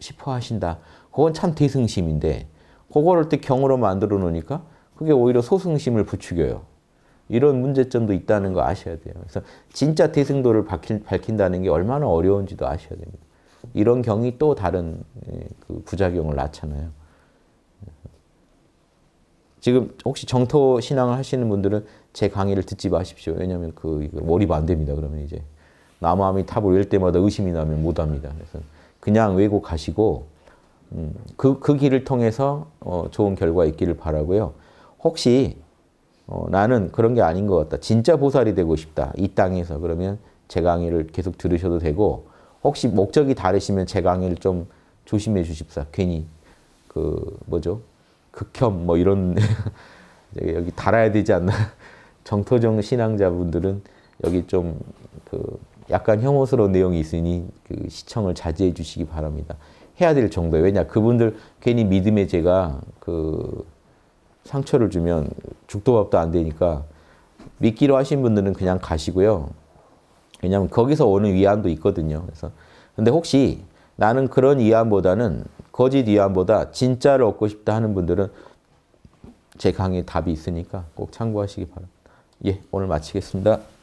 싶어 하신다. 그건 참 대승심인데 그거를 또 경으로 만들어 놓으니까 그게 오히려 소승심을 부추겨요. 이런 문제점도 있다는 거 아셔야 돼요. 그래서 진짜 태생도를 밝힌, 다는게 얼마나 어려운지도 아셔야 됩니다. 이런 경이 또 다른 예, 그 부작용을 낳잖아요. 지금 혹시 정토 신앙을 하시는 분들은 제 강의를 듣지 마십시오. 왜냐하면 그 몰입 안 됩니다. 그러면 이제 남함이 탑을 열 때마다 의심이 나면 못 합니다. 그래서 그냥 왜곡하시고 음, 그, 그 길을 통해서 어, 좋은 결과 있기를 바라고요. 혹시 어, 나는 그런 게 아닌 것 같다. 진짜 보살이 되고 싶다. 이 땅에서 그러면 제 강의를 계속 들으셔도 되고 혹시 목적이 다르시면 제 강의를 좀 조심해 주십사. 괜히 그 뭐죠? 극혐 뭐 이런 [laughs] 여기 달아야 되지 않나. [laughs] 정토정 신앙자분들은 여기 좀 그 약간 혐오스러운 내용이 있으니 그 시청을 자제해 주시기 바랍니다. 해야 될 정도예요. 왜냐 그분들 괜히 믿음의 제가 그 상처를 주면 죽도 밥도 안 되니까 믿기로 하신 분들은 그냥 가시고요. 왜냐하면 거기서 오는 위안도 있거든요. 그래서 근데 혹시 나는 그런 위안보다는 거짓 위안보다 진짜를 얻고 싶다 하는 분들은 제강의 답이 있으니까 꼭 참고하시기 바랍니다. 예, 오늘 마치겠습니다.